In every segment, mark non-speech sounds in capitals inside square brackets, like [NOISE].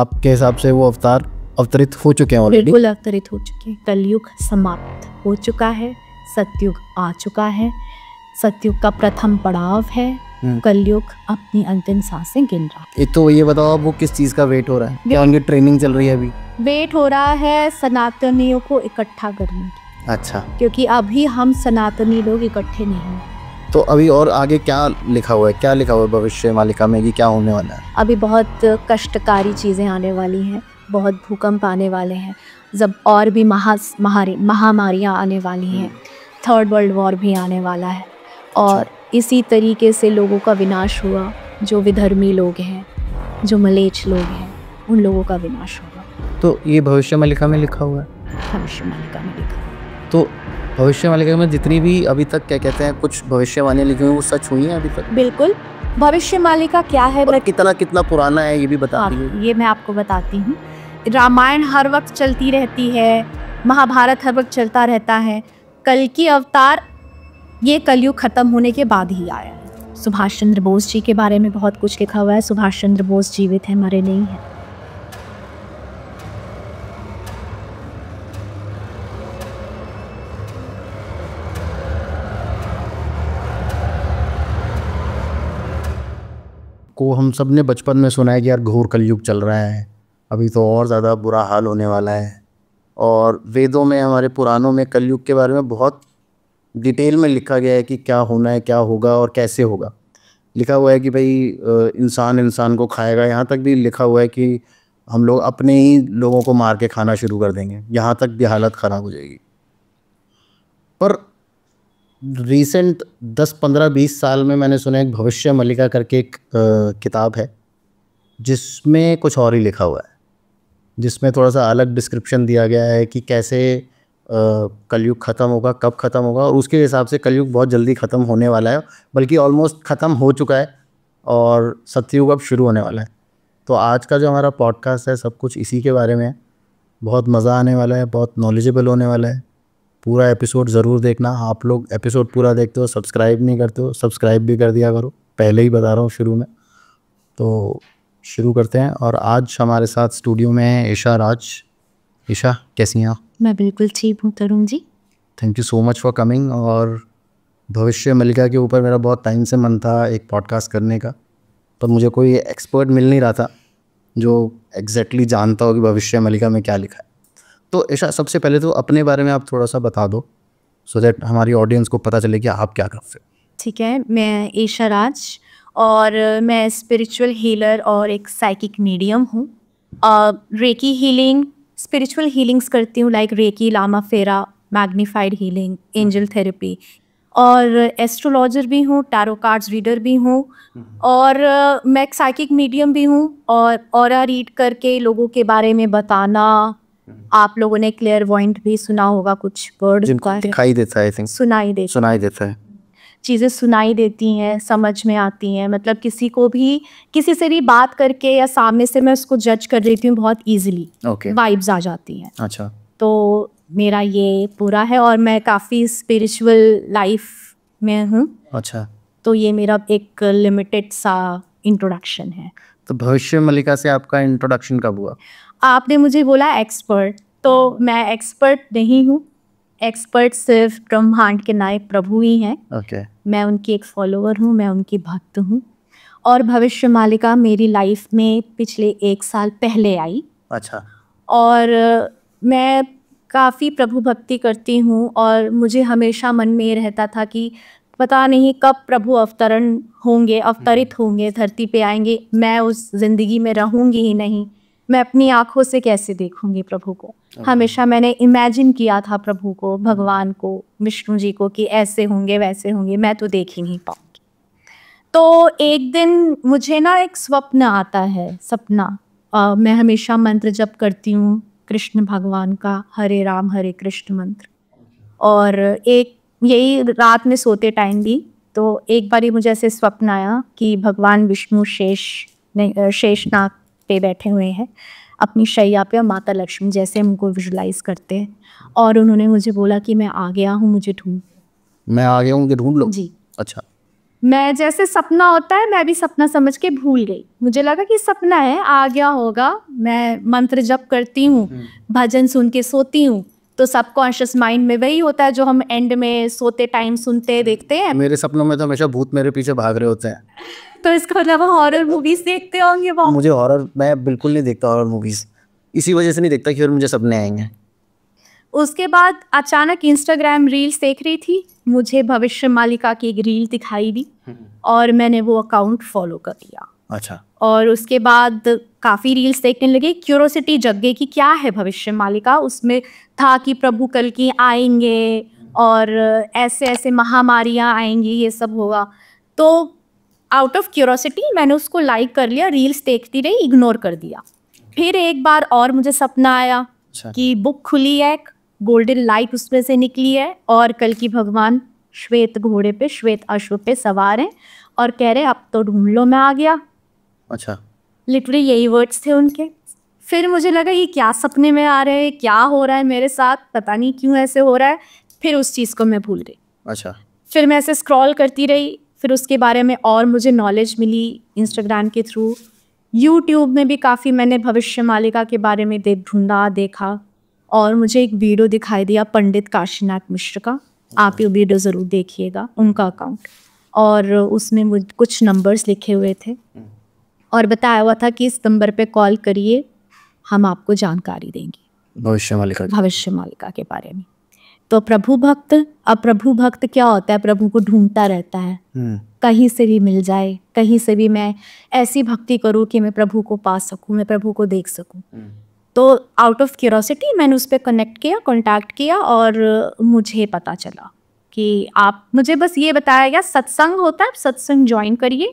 आपके हिसाब से वो अवतार अवतरित हो चुके हैं ऑलरेडी बिल्कुल अवतरित हो चुके हैं कलयुग समाप्त हो चुका है सतयुग आ चुका है सतयुग का प्रथम पड़ाव है हम्म। कलयुग अपनी अंतिम सांसें गिन रहा है तो ये बताओ वो किस चीज का वेट हो रहा है क्या उनकी ट्रेनिंग चल रही है अभी वेट हो रहा है सनातनियों को इकट्ठा करने की अच्छा क्योंकि अभी हम सनातनी लोग इकट्ठे नहीं हैं तो अभी और आगे क्या लिखा हुआ है क्या लिखा हुआ है भविष्य मालिका में कि क्या होने वाला है अभी बहुत कष्टकारी चीज़ें आने वाली हैं बहुत भूकंप आने वाले हैं जब और भी महा महामारियाँ आने वाली हैं हम्म। थर्ड वर्ल्ड वॉर भी आने वाला है अच्छा। और इसी तरीके से लोगों का विनाश हुआ जो विधर्मी लोग हैं जो मलेच लोग हैं उन लोगों का विनाश होगा तो ये भविष्य मालिका में लिखा हुआ है भविष्य मालिका में लिखा तो भविष्यवाणी में जितनी भी अभी तक क्या कहते हैं कुछ भविष्यवाणियाँ लिखी हुई वो सच हुई है अभी तक बिल्कुल भविष्य मालिका क्या है और कितना कितना पुराना है ये भी बता रही हाँ, ये मैं आपको बताती हूँ रामायण हर वक्त चलती रहती है महाभारत हर वक्त चलता रहता है कल की अवतार ये कलयुग ख़त्म होने के बाद ही आया है सुभाष चंद्र बोस जी के बारे में बहुत कुछ लिखा हुआ है सुभाष चंद्र बोस जीवित हैं मरे नहीं हैं को हम सब ने बचपन में सुना है कि यार घोर कलयुग चल रहा है अभी तो और ज़्यादा बुरा हाल होने वाला है और वेदों में हमारे पुरानों में कलयुग के बारे में बहुत डिटेल में लिखा गया है कि क्या होना है क्या होगा और कैसे होगा लिखा हुआ है कि भाई इंसान इंसान को खाएगा यहाँ तक भी लिखा हुआ है कि हम लोग अपने ही लोगों को मार के खाना शुरू कर देंगे यहाँ तक भी हालत ख़राब हो जाएगी पर रिसेंट 10 15 20 साल में मैंने सुना एक भविष्य मलिका करके एक किताब है जिसमें कुछ और ही लिखा हुआ है जिसमें थोड़ा सा अलग डिस्क्रिप्शन दिया गया है कि कैसे कलयुग ख़त्म होगा कब ख़त्म होगा और उसके हिसाब से कलयुग बहुत जल्दी ख़त्म होने वाला है बल्कि ऑलमोस्ट ख़त्म हो चुका है और सत्ययुग अब शुरू होने वाला है तो आज का जो हमारा पॉडकास्ट है सब कुछ इसी के बारे में है बहुत मज़ा आने वाला है बहुत नॉलेजेबल होने वाला है पूरा एपिसोड ज़रूर देखना आप लोग एपिसोड पूरा देखते हो सब्सक्राइब नहीं करते हो सब्सक्राइब भी कर दिया करो पहले ही बता रहा हूँ शुरू में तो शुरू करते हैं और आज हमारे साथ स्टूडियो में है ईशा राज ईशा कैसी हैं आप मैं बिल्कुल ठीक हूँ Tarun ji thank you so much for coming और भविष्य मलिका के ऊपर मेरा बहुत टाइम से मन था एक पॉडकास्ट करने का पर मुझे कोई एक्सपर्ट मिल नहीं रहा था जो एग्जैक्टली exactly जानता हो कि भविष्य मलिका में क्या लिखा है तो ऐशा सबसे पहले तो अपने बारे में आप थोड़ा सा बता दो सो so दैट हमारी ऑडियंस को पता चले कि आप क्या करते हो ठीक है मैं ईशा राज और मैं स्पिरिचुअल हीलर और एक साइकिक मीडियम हूँ रेकी हीलिंग स्पिरिचुअल हीलिंग्स करती हूँ like reiki Lama Fera magnified healing angel therapy और एस्ट्रोलॉजर भी हूँ टैरो कार्ड्स रीडर भी हूँ और मैं एक साइकिक मीडियम भी हूँ और और रीड करके लोगों के बारे में बताना हम्म। आप लोगों ने क्लियर वॉइंट भी सुना होगा कुछ वर्ड दिखाई देता है सुनाई देता सुनाई देता है चीज़ें सुनाई देती हैं समझ में आती हैं मतलब किसी को भी किसी से भी बात करके या सामने से मैं उसको जज कर देती हूँ बहुत ईजिली वाइब्स okay. आ जाती हैं अच्छा तो मेरा ये पूरा है और मैं काफ़ी स्पिरिचुअल लाइफ में हूँ अच्छा तो ये मेरा एक लिमिटेड सा इंट्रोडक्शन है तो भविष्य मलिका से आपका इंट्रोडक्शन कब हुआ आपने मुझे बोला एक्सपर्ट तो मैं एक्सपर्ट नहीं हूँ एक्सपर्ट सिर्फ ब्रह्मांड के नायक प्रभु ही हैं okay. मैं उनकी एक फॉलोअर हूँ मैं उनकी भक्त हूँ और भविष्य मालिका मेरी लाइफ में पिछले एक साल पहले आई अच्छा और मैं काफ़ी प्रभु भक्ति करती हूँ और मुझे हमेशा मन में ये रहता था कि पता नहीं कब प्रभु अवतरण होंगे अवतरित हम्म। होंगे धरती पे आएंगे मैं उस ज़िंदगी में रहूँगी ही नहीं मैं अपनी आंखों से कैसे देखूंगी प्रभु को हमेशा मैंने इमेजिन किया था प्रभु को भगवान को विष्णु जी को कि ऐसे होंगे वैसे होंगे मैं तो देख ही नहीं पाऊंगी तो एक दिन मुझे ना एक स्वप्न आता है सपना आ, मैं हमेशा मंत्र जप करती हूँ कृष्ण भगवान का हरे राम हरे कृष्ण मंत्र और एक यही रात में सोते टाइम भी तो एक बार ही मुझे ऐसे स्वप्न आया कि भगवान विष्णु शेष शेषनाग पे बैठे हुए हैं अपनी शैया पे और माता लक्ष्मी जैसे हमको विजुलाइज करते हैं और उन्होंने मुझे बोला कि मैं आ गया हूँ मुझे ढूंढ मैं आ गया हूँ मुझे ढूंढ लो जी अच्छा मैं जैसे सपना होता है मैं भी सपना समझ के भूल गई मुझे लगा कि सपना है आ गया होगा मैं मंत्र जप करती हूँ हम्म। भजन सुन के सोती हूँ तो सबकॉन्शियस माइंड में वही होता है जो हम एंड में सोते टाइम सुनते देखते हैं मेरे सपनों में तो हमेशा भूत मेरे पीछे भाग रहे होते हैं तो इसके अलावा हॉरर मूवीज देखते होंगे वो मुझे हॉरर मैं बिल्कुल नहीं देखता हॉरर मूवीज इसी वजह से नहीं देखता कि और मुझे सपने आएंगे उसके बाद अचानक इंस्टाग्राम रील्स देख रही थी मुझे भविष्य मालिका की एक रील दिखाई दी हम्म। और मैंने वो अकाउंट फॉलो कर लिया अच्छा और उसके बाद काफ़ी रील्स देखने लगे क्यूरोसिटी जग गई कि क्या है भविष्य मालिका उसमें था कि प्रभु कल की आएंगे और ऐसे ऐसे महामारियाँ आएंगी ये सब होगा तो आउट ऑफ क्यूरोसिटी मैंने उसको लाइक कर लिया रील्स देखती रही इग्नोर कर दिया फिर एक बार और मुझे सपना आया अच्छा। कि बुक खुली है गोल्डन लाइट उसमें से निकली है और कल की भगवान श्वेत घोड़े पे श्वेत अश्व पे सवार हैं और कह रहे अब तो ढूंढ लो मैं आ गया अच्छा लिटरली यही वर्ड्स थे उनके फिर मुझे लगा ये क्या सपने में आ रहे हैं क्या हो रहा है मेरे साथ पता नहीं क्यों ऐसे हो रहा है फिर उस चीज़ को मैं भूल गई अच्छा फिर मैं ऐसे स्क्रॉल करती रही फिर उसके बारे में और मुझे नॉलेज मिली इंस्टाग्राम के थ्रू यूट्यूब में भी काफ़ी मैंने भविष्य मालिका के बारे में दे ढूंढा देखा और मुझे एक वीडियो दिखाई दिया पंडित काशीनाथ मिश्र का आप ये वीडियो ज़रूर देखिएगा उनका अकाउंट और उसमें कुछ नंबर्स लिखे हुए थे और बताया हुआ था कि इस नंबर पे कॉल करिए हम आपको जानकारी देंगे भविष्य मालिका भविष्य मालिका के बारे में तो प्रभु भक्त अब प्रभु भक्त क्या होता है प्रभु को ढूंढता रहता है हम्म। कहीं से भी मिल जाए कहीं से भी मैं ऐसी भक्ति करूँ कि मैं प्रभु को पा सकूं मैं प्रभु को देख सकूँ हम्म। तो आउट ऑफ क्यूरोसिटी मैंने उस पर कनेक्ट किया कॉन्टैक्ट किया और मुझे पता चला कि आप मुझे बस ये बताया गया सत्संग होता है सत्संग ज्वाइन करिए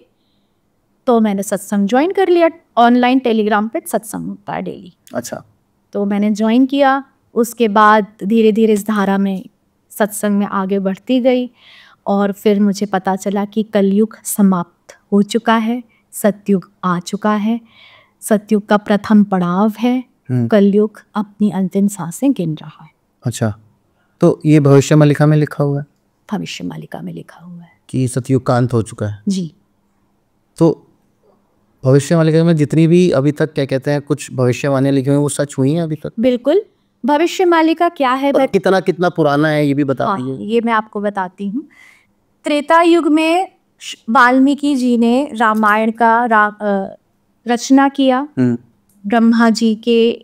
तो मैंने सत्संग ज्वाइन कर लिया ऑनलाइन टेलीग्राम पे सत्संग होता है डेली अच्छा तो मैंने ज्वाइन किया उसके बाद धीरे धीरे इस धारा में सत्संग में आगे बढ़ती गई और फिर मुझे पता चला कि कलयुग समाप्त हो चुका है सतयुग आ चुका है सतयुग का प्रथम पड़ाव है हम्म। कलयुग अपनी अंतिम सांसें गिन रहा है अच्छा तो ये भविष्य मालिका में लिखा हुआ है भविष्य मालिका में लिखा हुआ है कि सतयुग का अंत हो चुका है जी तो भविष्य मालिका में जितनी भी अभी तक क्या कहते हैं कुछ भविष्यवाणियां लिखी हुई वो सच हुई हैं अभी तक बिल्कुल भविष्य मालिका क्या है पर कितना कितना पुराना है ये भी बता हाँ, ये मैं आपको बताती हूँ त्रेता युग में वाल्मीकि जी ने रामायण का रा, रचना किया हम्म। ब्रह्मा जी के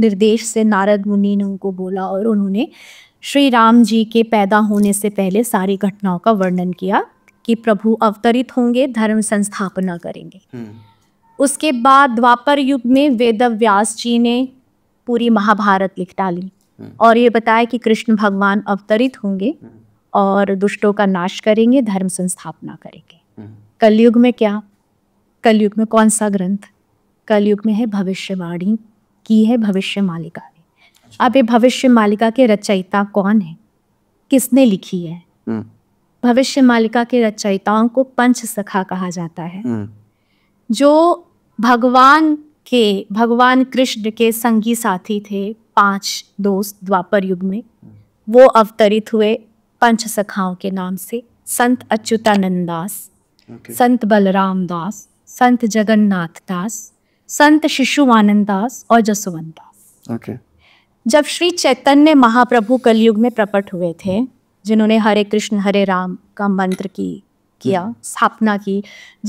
निर्देश से नारद मुनि ने उनको बोला और उन्होंने श्री राम जी के पैदा होने से पहले सारी घटनाओं का वर्णन किया कि प्रभु अवतरित होंगे धर्म संस्थापना करेंगे हम्म। उसके बाद द्वापर युग में वेद व्यास जी ने पूरी महाभारत लिख डाली हम्म। और ये बताया कि कृष्ण भगवान अवतरित होंगे हम्म। और दुष्टों का नाश करेंगे धर्म संस्थापना करेंगे हम्म। कलयुग में क्या कलयुग में कौन सा ग्रंथ कलयुग में है भविष्यवाणी की है भविष्य मालिका ने अच्छा। अब ये भविष्य मालिका के रचयिता कौन है किसने लिखी है भविष्य मालिका के रचयिताओं को पंच सखा कहा जाता है जो भगवान कि भगवान कृष्ण के संगी साथी थे पांच दोस्त द्वापर युग में वो अवतरित हुए पंच सखाओं के नाम से संत अच्युतानंद दास okay. संत बलराम दास संत जगन्नाथ दास संत शिशुवानंद दास और जसवंत दास okay. जब श्री चैतन्य महाप्रभु कलयुग में प्रकट हुए थे जिन्होंने हरे कृष्ण हरे राम का मंत्र की किया हम्म। स्थापना की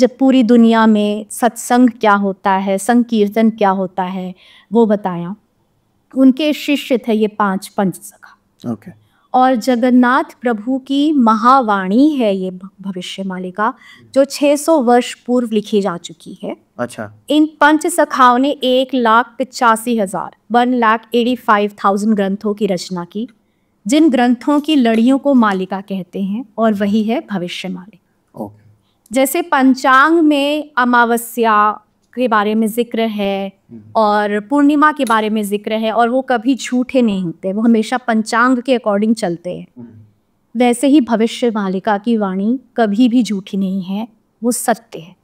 जब पूरी दुनिया में सत्संग क्या होता है संकीर्तन क्या होता है वो बताया उनके शिष्य थे ये पांच पंच सखा okay. और जगन्नाथ प्रभु की महावाणी है ये भविष्य मालिका जो 600 वर्ष पूर्व लिखी जा चुकी है अच्छा इन पंच सखाओं ने एक लाख पिचासी हजार one lakh eighty five thousand ग्रंथों की रचना की जिन ग्रंथों की लड़ियों को मालिका कहते हैं और वही है भविष्य मालिका जैसे पंचांग में अमावस्या के बारे में जिक्र है हम्म। और पूर्णिमा के बारे में जिक्र है और वो कभी झूठे नहीं होते वो हमेशा पंचांग के अकॉर्डिंग चलते हैं हम्म। वैसे ही भविष्य मालिका की वाणी कभी भी झूठी नहीं है वो सत्य है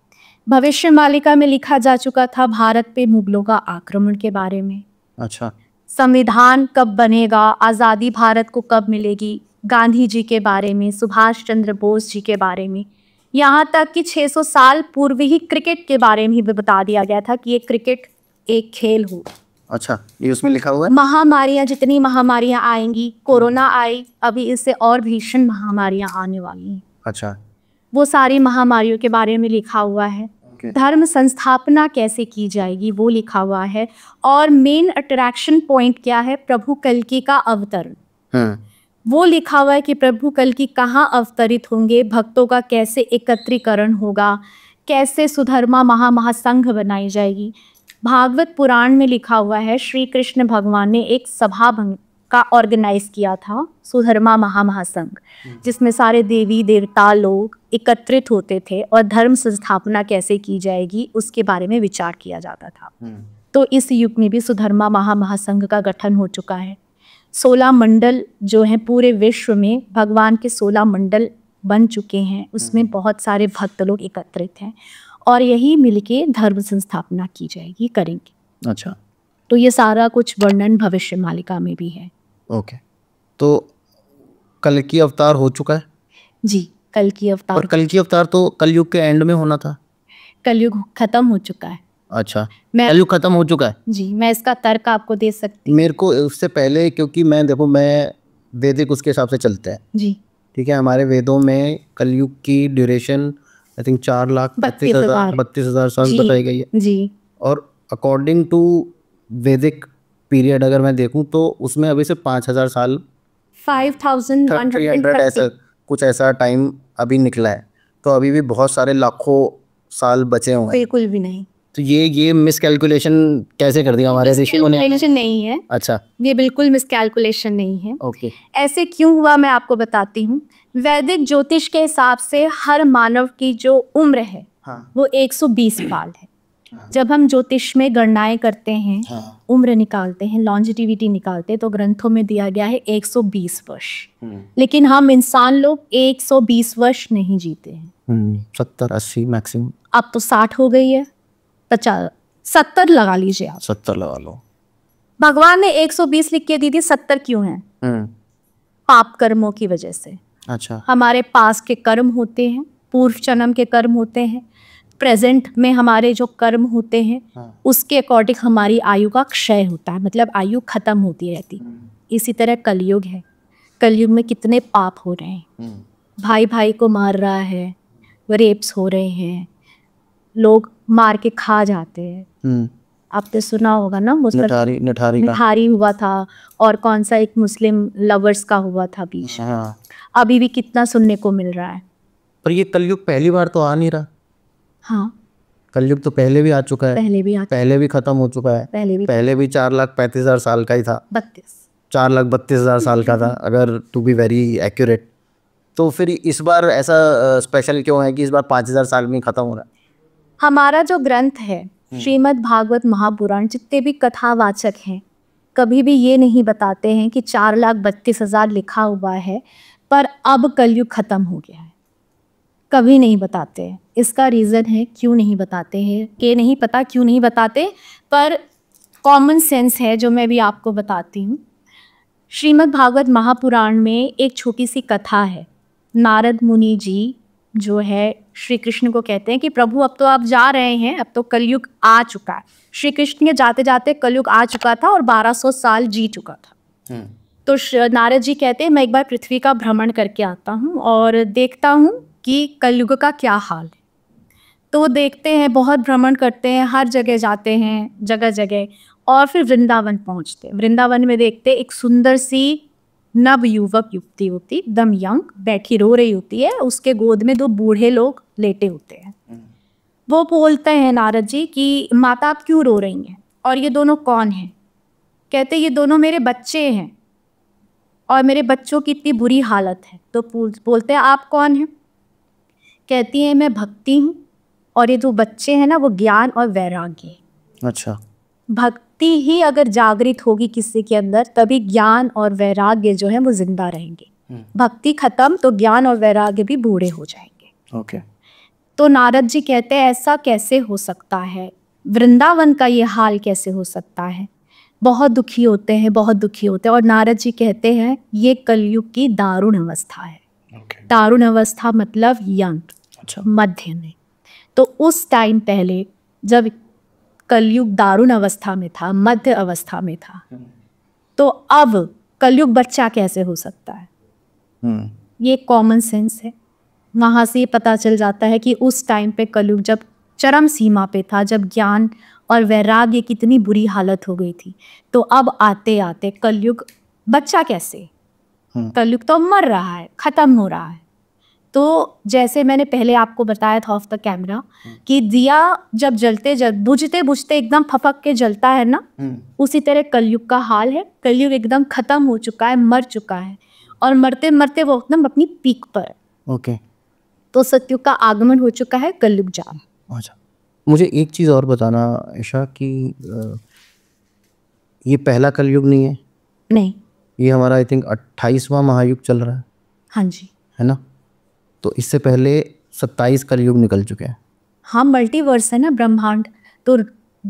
भविष्य मालिका में लिखा जा चुका था भारत पे मुगलों का आक्रमण के बारे में अच्छा संविधान कब बनेगा आज़ादी भारत को कब मिलेगी गांधी जी के बारे में सुभाष चंद्र बोस जी के बारे में यहाँ तक कि 600 साल पूर्व ही क्रिकेट के बारे में भी बता दिया गया था कि ये क्रिकेट एक खेल हो अच्छा ये उसमें लिखा हुआ है महामारियां जितनी महामारियां आएंगी कोरोना आई अभी इससे और भीषण महामारियां आने वाली हैं अच्छा वो सारी महामारियों के बारे में लिखा हुआ है धर्म संस्थापना कैसे की जाएगी वो लिखा हुआ है और मेन अट्रैक्शन पॉइंट क्या है प्रभु कलकी का अवतरण हाँ। वो लिखा हुआ है कि प्रभु कल की कहाँ अवतरित होंगे भक्तों का कैसे एकत्रीकरण होगा कैसे सुधर्मा महामहासंघ बनाई जाएगी भागवत पुराण में लिखा हुआ है श्री कृष्ण भगवान ने एक सभा भंग का ऑर्गेनाइज किया था सुधर्मा महामहासंघ हम्म। जिसमें सारे देवी देवता लोग एकत्रित होते थे और धर्म संस्थापना कैसे की जाएगी उसके बारे में विचार किया जाता था हम्म। तो इस युग में भी सुधर्मा महामहासंघ का गठन हो चुका है सोलह मंडल जो हैं पूरे विश्व में भगवान के सोलह मंडल बन चुके हैं उसमें हम्म। बहुत सारे भक्त लोग एकत्रित हैं और यही मिलके धर्म संस्थापना की जाएगी करेंगे अच्छा तो ये सारा कुछ वर्णन भविष्य मालिका में भी है ओके तो कल की अवतार हो चुका है जी कल की अवतार कल की अवतार तो कलयुग के एंड में होना था कलयुग खत्म हो चुका है अच्छा मैं वैल्यू खत्म हो चुका है जी मैं इसका तर्क आपको दे सकती मेरे को उससे पहले क्योंकि मैं देखो मैं वैदिक उसके हिसाब से चलते हैं जी ठीक है हमारे वेदों में कलयुग की ड्यूरेशन आई थिंक चार लाख बत्तीस हजार बत्तीस हजार साल बताई गई है जी और अकॉर्डिंग टू वैदिक पीरियड अगर मैं देखूं तो उसमें अभी से पाँच हजार साल फाइव थाउजेंड थ्री हंड्रेड ऐसा कुछ ऐसा टाइम अभी निकला है तो अभी भी बहुत सारे लाखों साल बचे हुए बिल्कुल भी नहीं तो ये ये मिसकैलकुलेशन कैसे कर दिया हमारे ने नहीं है अच्छा ये बिल्कुल मिसकैलकुलेशन नहीं है ओके ऐसे क्यों हुआ मैं आपको बताती हूँ वैदिक ज्योतिष के हिसाब से हर मानव की जो उम्र है हाँ। वो 120 हाँ। साल है हाँ। जब हम ज्योतिष में गणनाएं करते हैं हाँ। उम्र निकालते हैं लॉन्जिटिविटी निकालते हैं तो ग्रंथों में दिया गया है 120 वर्ष हम्म। लेकिन हम इंसान लोग 120 वर्ष नहीं जीते हैं हम्म, सत्तर अस्सी मैक्सिमम अब तो साठ हो गई है पचास सत्तर लगा लीजिए आप सत्तर लगा लो भगवान ने एक सौ बीस लिख के दी थी सत्तर क्यों है हम्म। पाप कर्मों की वजह से अच्छा हमारे पास के कर्म होते हैं पूर्व जन्म के कर्म होते हैं प्रेजेंट में हमारे जो कर्म होते हैं हाँ। उसके अकॉर्डिंग हमारी आयु का क्षय होता है मतलब आयु खत्म होती रहती है हम्म। इसी तरह कलयुग है कलयुग में कितने पाप हो रहे हैं हम्म। भाई भाई को मार रहा है रेप्स हो रहे हैं लोग मार के खा जाते हैं हम्म। आपने सुना होगा ना मुस्लिम नठारी, नठारी, नठारी हुआ था और कौन सा एक मुस्लिम लवर्स का हुआ था बीच हाँ। अभी भी कितना सुनने को मिल रहा है पर ये कलयुग पहली बार तो आ नहीं रहा हाँ कलयुग तो पहले भी आ चुका है पहले भी आ पहले भी खत्म हो चुका है पहले भी पहले भी चार लाख पैंतीस हजार साल का ही था बत्तीस चार लाख बत्तीस हजार साल का था अगर टू बी वेरी एक्यूरेट तो फिर इस बार ऐसा स्पेशल क्यों है कि इस बार पाँच हजार साल में खत्म हो रहा है हमारा जो ग्रंथ है हम्म। श्रीमद् भागवत महापुराण जितने भी कथावाचक हैं कभी भी ये नहीं बताते हैं कि चार लाख बत्तीस हजार लिखा हुआ है पर अब कलयुग खत्म हो गया है कभी नहीं बताते हैं इसका रीज़न है क्यों नहीं बताते हैं ये नहीं पता क्यों नहीं बताते पर कॉमन सेंस है जो मैं भी आपको बताती हूँ श्रीमद् भागवत महापुराण में एक छोटी सी कथा है नारद मुनि जी जो है श्री कृष्ण को कहते हैं कि प्रभु अब तो आप जा रहे हैं अब तो कलयुग आ चुका है श्री कृष्ण के जाते जाते कलयुग आ चुका था और 1200 साल जी चुका था हम्म। तो नारद जी कहते हैं मैं एक बार पृथ्वी का भ्रमण करके आता हूँ और देखता हूँ कि कलयुग का क्या हाल है तो वो देखते हैं बहुत भ्रमण करते हैं हर जगह जाते हैं जगह जगह और फिर वृंदावन पहुँचते वृंदावन में देखते एक सुंदर सी नव युवक युवती होती दम यंग बैठी रो रही होती है उसके गोद में दो बूढ़े लोग लेटे होते हैं वो बोलते हैं नारद जी कि माता आप क्यों रो रही हैं और ये दोनों कौन हैं कहते ये दोनों मेरे बच्चे हैं और मेरे बच्चों की इतनी बुरी हालत है तो बोलते हैं आप कौन हैं कहती हैं मैं भक्ति हूँ और ये जो बच्चे हैं ना वो ज्ञान और वैराग्य अच्छा भक्त भक्ति ही अगर जागृत होगी किसी के अंदर तभी ज्ञान और वैराग्य जो है वो जिंदा रहेंगे हम्म। भक्ति खत्म तो ज्ञान और वैराग्य भी बूढ़े हो जाएंगे ओके तो नारद जी कहते हैं ऐसा कैसे हो सकता है वृंदावन का ये हाल कैसे हो सकता है बहुत दुखी होते हैं बहुत दुखी होते हैं और नारद जी कहते हैं ये कलयुग की दारुण अवस्था है okay. दारुण अवस्था मतलब यंग अच्छा। मध्य में तो उस टाइम पहले जब कलयुग दारुण अवस्था में था मध्य अवस्था में था हम्म। तो अब कलयुग बच्चा कैसे हो सकता है हम्म। ये कॉमन सेंस है वहां से ये पता चल जाता है कि उस टाइम पे कलयुग जब चरम सीमा पे था जब ज्ञान और वैराग्य कितनी बुरी हालत हो गई थी तो अब आते आते कलयुग बच्चा कैसे हम्म। कलयुग तो मर रहा है खत्म हो रहा है तो जैसे मैंने पहले आपको बताया था ऑफ द कैमरा कि दिया जब जलते जल बुझते बुझते एकदम फफक के जलता है ना हम्म। उसी तरह कलयुग का हाल है कलयुग एकदम खत्म हो चुका है मर चुका है और मरते मरते वो एकदम अपनी पीक पर ओके तो सत्युग का आगमन हो चुका है कलयुग जाम अच्छा मुझे एक चीज़ और बताना ऐशा कि ये पहला कलयुग नहीं है नहीं ये हमारा आई थिंक अट्ठाईसवा महायुग चल रहा है हाँ जी है ना तो इससे पहले सत्ताईस कलयुग निकल चुके हैं हाँ मल्टीवर्स है ना ब्रह्मांड तो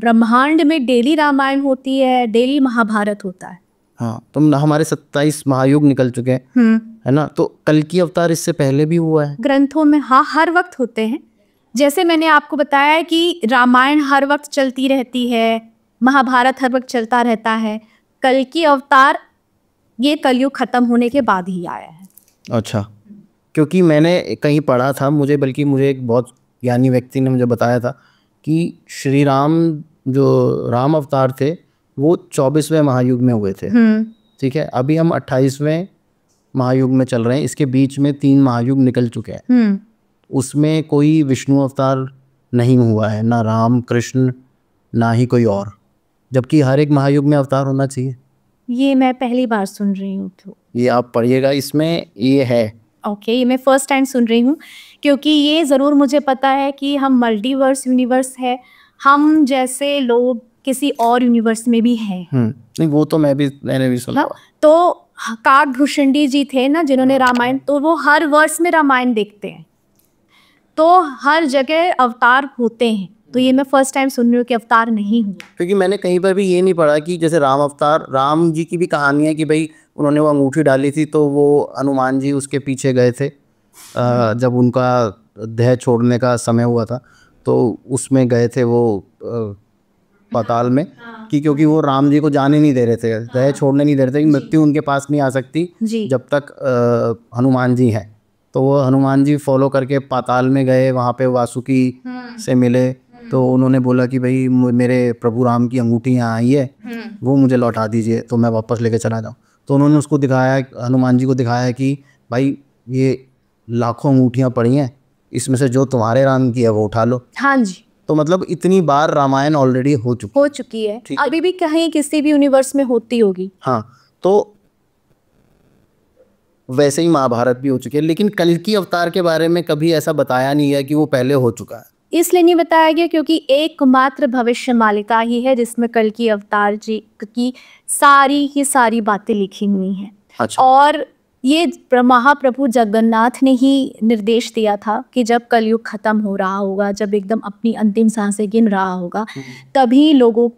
ब्रह्मांड में डेली रामायण होती है डेली महाभारत होता है हाँ तो हमारे सत्ताईस महायुग निकल चुके हैं हम्म। है ना तो कल की अवतार इससे पहले भी हुआ है ग्रंथों में हाँ हर वक्त होते हैं जैसे मैंने आपको बताया कि रामायण हर वक्त चलती रहती है महाभारत हर वक्त चलता रहता है कल की अवतार ये कलयुग खत्म होने के बाद ही आया है अच्छा क्योंकि मैंने कहीं पढ़ा था मुझे बल्कि मुझे एक बहुत ज्ञानी व्यक्ति ने मुझे बताया था कि श्री राम जो राम अवतार थे वो चौबीसवें महायुग में हुए थे हम्म। ठीक है अभी हम अट्ठाईसवें महायुग में चल रहे हैं इसके बीच में तीन महायुग निकल चुके हैं हम्म। उसमें कोई विष्णु अवतार नहीं हुआ है ना राम कृष्ण ना ही कोई और जबकि हर एक महायुग में अवतार होना चाहिए ये मैं पहली बार सुन रही हूँ तो। ये आप पढ़िएगा इसमें ये है ओके ये मैं फ़र्स्ट टाइम सुन रही हूँ क्योंकि ये ज़रूर मुझे पता है कि हम मल्टीवर्स यूनिवर्स है हम जैसे लोग किसी और यूनिवर्स में भी हैं हम्म, नहीं वो तो मैं भी मैंने भी सुना हाँ, तो काक भूषणी जी थे ना जिन्होंने हाँ। रामायण तो वो हर वर्ष में रामायण देखते हैं तो हर जगह अवतार होते हैं तो ये मैं फर्स्ट टाइम सुन रही हूँ कि अवतार नहीं हूँ क्योंकि मैंने कहीं पर भी ये नहीं पढ़ा कि जैसे राम अवतार राम जी की भी कहानी है कि भाई उन्होंने वो अंगूठी डाली थी तो वो हनुमान जी उसके पीछे गए थे जब उनका देह छोड़ने का समय हुआ था तो उसमें गए थे वो पाताल में हाँ। कि क्योंकि वो राम जी को जाने नहीं दे रहे थे दह हाँ। छोड़ने नहीं दे रहे थे मृत्यु उनके पास नहीं आ सकती जब तक हनुमान जी हैं तो वो हनुमान जी फॉलो करके पाताल में गए वहाँ पे वासुकी हाँ। से मिले तो उन्होंने बोला कि भाई मेरे प्रभु राम की अंगूठी यहाँ आई है हम्म। वो मुझे लौटा दीजिए तो मैं वापस लेके चला जाऊँ तो उन्होंने उसको दिखाया हनुमान जी को दिखाया कि भाई ये लाखों अंगूठियाँ पड़ी हैं इसमें से जो तुम्हारे राम की है वो उठा लो हाँ जी तो मतलब इतनी बार रामायण ऑलरेडी हो चुकी हो चुकी है अभी भी कहीं किसी भी यूनिवर्स में होती होगी हाँ तो वैसे ही महाभारत भी हो चुकी है लेकिन कल की अवतार के बारे में कभी ऐसा बताया नहीं है कि वो पहले हो चुका है इसलिए नहीं बताया गया क्योंकि एकमात्र भविष्य मालिका ही है जिसमें कल की अवतार जी की सारी ही सारी बातें लिखी हुई हैं अच्छा। और ये महाप्रभु जगन्नाथ ने ही निर्देश दिया था कि जब कलयुग खत्म हो रहा होगा जब एकदम अपनी अंतिम सांसें गिन रहा होगा हम्म। तभी लोगों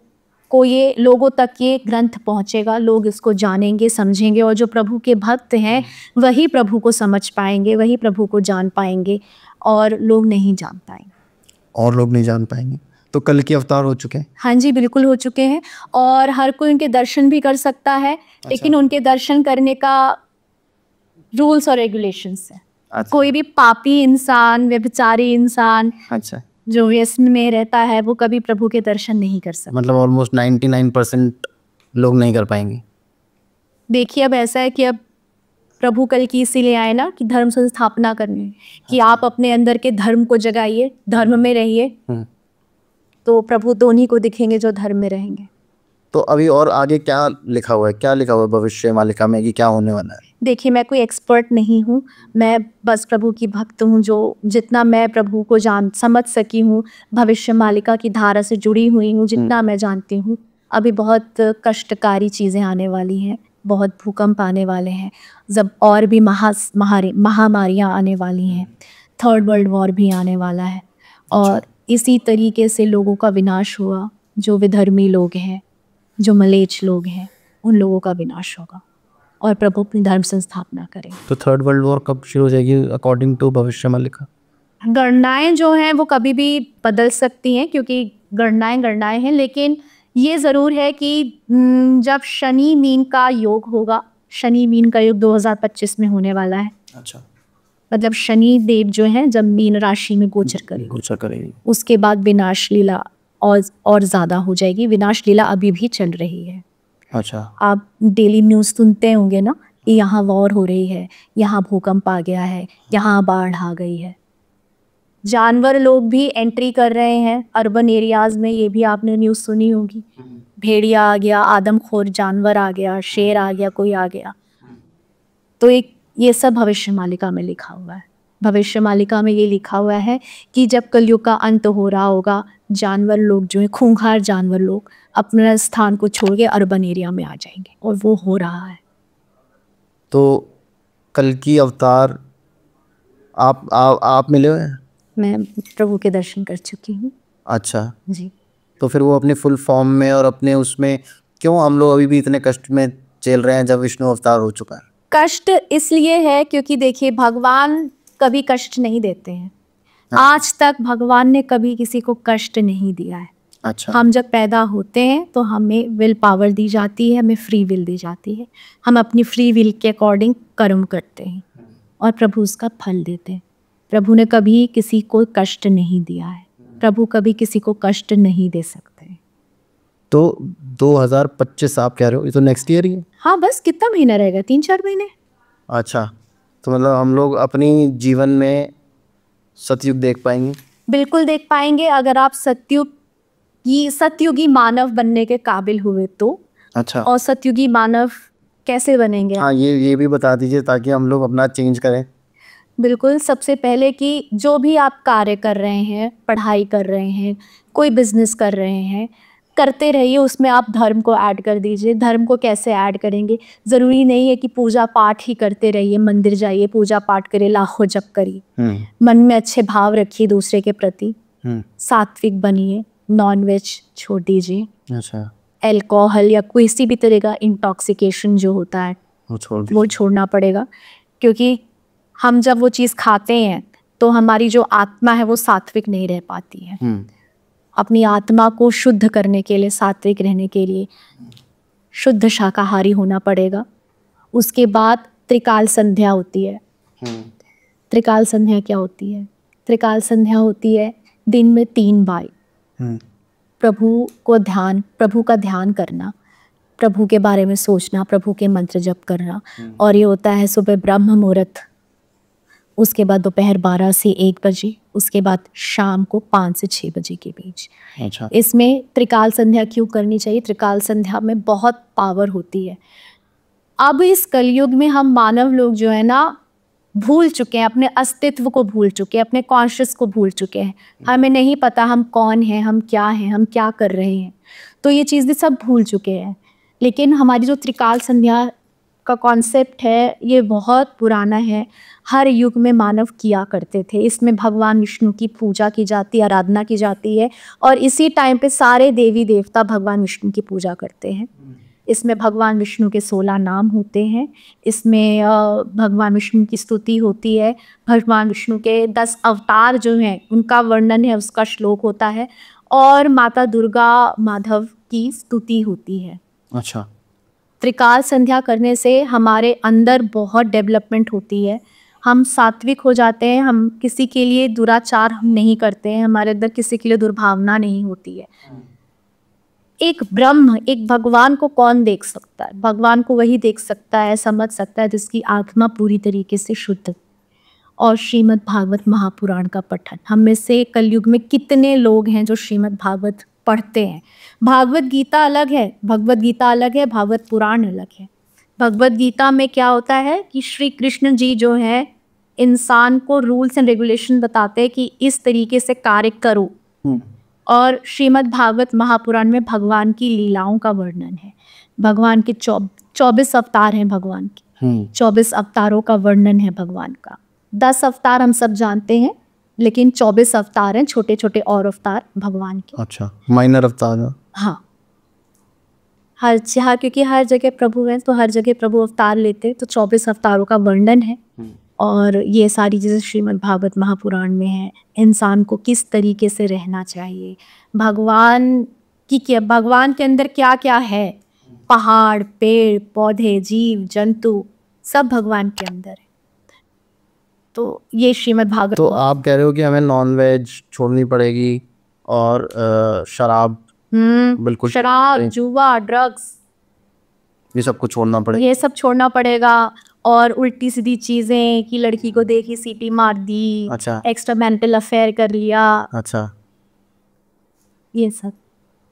को ये लोगों तक ये ग्रंथ पहुंचेगा लोग इसको जानेंगे समझेंगे और जो प्रभु के भक्त हैं हम्म। वही प्रभु को समझ पाएंगे वही प्रभु को जान पाएंगे और लोग नहीं जान पाएंगे और लोग नहीं जान पाएंगे तो कल के अवतार हो चुके हैं हाँ जी बिल्कुल हो चुके हैं और हर कोई उनके दर्शन भी कर सकता है अच्छा। लेकिन उनके दर्शन करने का रूल्स और रेगुलेशन है अच्छा। कोई भी पापी इंसान व्यभिचारी इंसान अच्छा जो व्यस्त में रहता है वो कभी प्रभु के दर्शन नहीं कर सकता मतलब ऑलमोस्ट 99 परसेंट लोग नहीं कर पाएंगे देखिए अब ऐसा है कि अब प्रभु कल की इसीलिए आए ना कि धर्म संस्थापना करने कि आप अच्छा। अपने अंदर के धर्म को जगाइए धर्म में रहिए हम्म। तो प्रभु दोनों को दिखेंगे जो धर्म में रहेंगे तो अभी और आगे क्या लिखा हुआ है क्या लिखा हुआ है भविष्य मालिका में कि क्या होने वाला है देखिए मैं कोई एक्सपर्ट नहीं हूँ मैं बस प्रभु की भक्त हूँ जो जितना मैं प्रभु को जान समझ सकी हूँ भविष्य मालिका की धारा से जुड़ी हुई हूँ जितना हम्म। मैं जानती हूँ अभी बहुत कष्टकारी चीज़ें आने वाली हैं बहुत भूकंप आने वाले हैं जब और भी महा महामारियाँ आने वाली हैं थर्ड वर्ल्ड वॉर भी आने वाला है अच्छा। और इसी तरीके से लोगों का विनाश हुआ जो विधर्मी लोग हैं जो मलेच लोग हैं उन लोगों का विनाश होगा और प्रभु अपनी धर्म संस्थापना करें तो थर्ड वर्ल्ड वॉर कब शुरू हो जाएगी अकॉर्डिंग टू भविष्य में लिखा गणनाएं जो हैं वो कभी भी बदल सकती हैं क्योंकि गणनाएं गणनाएं हैं लेकिन ये ज़रूर है कि हम्म, जब शनि मीन का योग होगा शनि मीन का योग 2025 में होने वाला है अच्छा मतलब शनि देव जो है जब मीन राशि में गोचर करेंगे गोचर करेंगे उसके बाद विनाश लीला और और ज़्यादा हो जाएगी विनाश लीला अभी भी चल रही है अच्छा आप डेली न्यूज़ सुनते होंगे ना कि यहाँ वॉर हो रही है यहाँ भूकंप आ गया है यहाँ बाढ़ आ गई है जानवर लोग भी एंट्री कर रहे हैं अर्बन एरियाज में ये भी आपने न्यूज़ सुनी होगी भेड़िया आ गया आदमखोर जानवर आ गया शेर आ गया कोई आ गया तो एक ये सब भविष्य मालिका में लिखा हुआ है भविष्य मालिका में ये लिखा हुआ है कि जब कलयुग का अंत हो रहा होगा जानवर लोग जो है खूंखार जानवर लोग अपने स्थान को छोड़ के अर्बन एरिया में आ जाएंगे और वो हो रहा है तो कल की अवतार आप आ, आप मिले हुए हैं मैं प्रभु के दर्शन कर चुकी हूँ अच्छा जी तो फिर वो अपने फुल फॉर्म में और अपने उसमें क्यों हम लोग अभी भी इतने कष्ट में चल रहे हैं जब विष्णु अवतार हो चुका है कष्ट इसलिए है क्योंकि देखिए भगवान कभी कष्ट नहीं देते हैं हाँ। आज तक भगवान ने कभी किसी को कष्ट नहीं दिया है अच्छा हम जब पैदा होते हैं तो हमें विल पावर दी जाती है हमें फ्री विल दी जाती है हम अपनी फ्री विल के अकॉर्डिंग कर्म करते हैं और प्रभु उसका फल देते हैं प्रभु ने कभी किसी को कष्ट नहीं दिया है प्रभु कभी किसी को कष्ट नहीं दे सकते तो 2025 आप कह रहे हो ये तो नेक्स्ट ईयर ही है हाँ बस कितना महीना रहेगा तीन चार महीने अच्छा तो मतलब हम लोग अपनी जीवन में सतयुग देख पाएंगे बिल्कुल देख पाएंगे अगर आप सतयुग की सतयुगी मानव बनने के काबिल हुए तो अच्छा और सतयुगी मानव कैसे बनेंगे हाँ ये ये भी बता दीजिए ताकि हम लोग अपना चेंज करें बिल्कुल सबसे पहले कि जो भी आप कार्य कर रहे हैं पढ़ाई कर रहे हैं कोई बिजनेस कर रहे हैं करते रहिए उसमें आप धर्म को ऐड कर दीजिए धर्म को कैसे ऐड करेंगे ज़रूरी नहीं है कि पूजा पाठ ही करते रहिए मंदिर जाइए पूजा पाठ करिए लाखों जप करिए हम्म। मन में अच्छे भाव रखिए दूसरे के प्रति हम्म। सात्विक बनिए नॉन वेज छोड़ दीजिए अच्छा एल्कोहल या किसी भी तरह का इंटॉक्सिकेशन जो होता है वो छोड़ वो छोड़ना पड़ेगा क्योंकि हम जब वो चीज़ खाते हैं तो हमारी जो आत्मा है वो सात्विक नहीं रह पाती है हम्म। अपनी आत्मा को शुद्ध करने के लिए सात्विक रहने के लिए शुद्ध शाकाहारी होना पड़ेगा उसके बाद त्रिकाल संध्या होती है हम्म। त्रिकाल संध्या क्या होती है त्रिकाल संध्या होती है दिन में तीन बार हम्म। प्रभु को ध्यान प्रभु का ध्यान करना प्रभु के बारे में सोचना प्रभु के मंत्र जप करना और ये होता है सुबह ब्रह्म मुहूर्त उसके बाद दोपहर बारह से एक बजे उसके बाद शाम को पाँच से छः बजे के बीच अच्छा। इसमें त्रिकाल संध्या क्यों करनी चाहिए त्रिकाल संध्या में बहुत पावर होती है अब इस कलयुग में हम मानव लोग जो है ना भूल चुके हैं अपने अस्तित्व को भूल चुके हैं अपने कॉन्शियस को भूल चुके हैं हमें नहीं पता हम कौन हैं हम क्या हैं हम क्या कर रहे हैं तो ये चीज़ें सब भूल चुके हैं लेकिन हमारी जो त्रिकाल संध्या का कॉन्सेप्ट है ये बहुत पुराना है हर युग में मानव किया करते थे इसमें भगवान विष्णु की पूजा की जाती है आराधना की जाती है और इसी टाइम पे सारे देवी देवता भगवान विष्णु की पूजा करते हैं इसमें भगवान विष्णु के सोलह नाम होते हैं इसमें भगवान विष्णु की स्तुति होती है भगवान विष्णु के दस अवतार जो हैं उनका वर्णन है उसका श्लोक होता है और माता दुर्गा माधव की स्तुति होती है अच्छा त्रिकाल संध्या करने से हमारे अंदर बहुत डेवलपमेंट होती है हम सात्विक हो जाते हैं हम किसी के लिए दुराचार हम नहीं करते हैं हमारे अंदर किसी के लिए दुर्भावना नहीं होती है हम्म। एक ब्रह्म एक भगवान को कौन देख सकता है भगवान को वही देख सकता है समझ सकता है जिसकी आत्मा पूरी तरीके से शुद्ध और श्रीमद् भागवत महापुराण का पठन हम में से कलयुग में कितने लोग हैं जो श्रीमद् भागवत पढ़ते हैं भागवत गीता अलग है भगवत गीता अलग है भागवत पुराण अलग है भगवत गीता में क्या होता है कि श्री कृष्ण जी जो है इंसान को रूल्स एंड रेगुलेशन बताते हैं कि इस तरीके से कार्य करो हम्म। और श्रीमद् भागवत महापुराण में भगवान की लीलाओं का वर्णन है भगवान के चौबीस अवतार हैं भगवान के हम्म। चौबीस अवतारों का वर्णन है भगवान का दस अवतार हम सब जानते हैं लेकिन चौबीस अवतार हैं छोटे छोटे और अवतार भगवान के अच्छा माइनर अवतार हाँ हर जहाँ क्योंकि हर जगह प्रभु हैं तो हर जगह प्रभु अवतार लेते हैं तो चौबीस अवतारों का वर्णन है हम्म। और ये सारी चीज़ें श्रीमद् भागवत महापुराण में है इंसान को किस तरीके से रहना चाहिए भगवान की क्या भगवान के अंदर क्या क्या है पहाड़ पेड़ पौधे जीव जंतु सब भगवान के अंदर है तो ये श्रीमद् भागवत तो आप कह रहे हो कि हमें नॉन वेज छोड़नी पड़ेगी और शराब हम्म, बिल्कुल शराब जुआ ड्रग्स ये सब कुछ छोड़ना पड़ेगा ये सब छोड़ना पड़ेगा और उल्टी सीधी चीजें कि लड़की को देखी सीटी मार दी अच्छा एक्स्ट्रा मेंटल अफेयर कर लिया अच्छा ये सब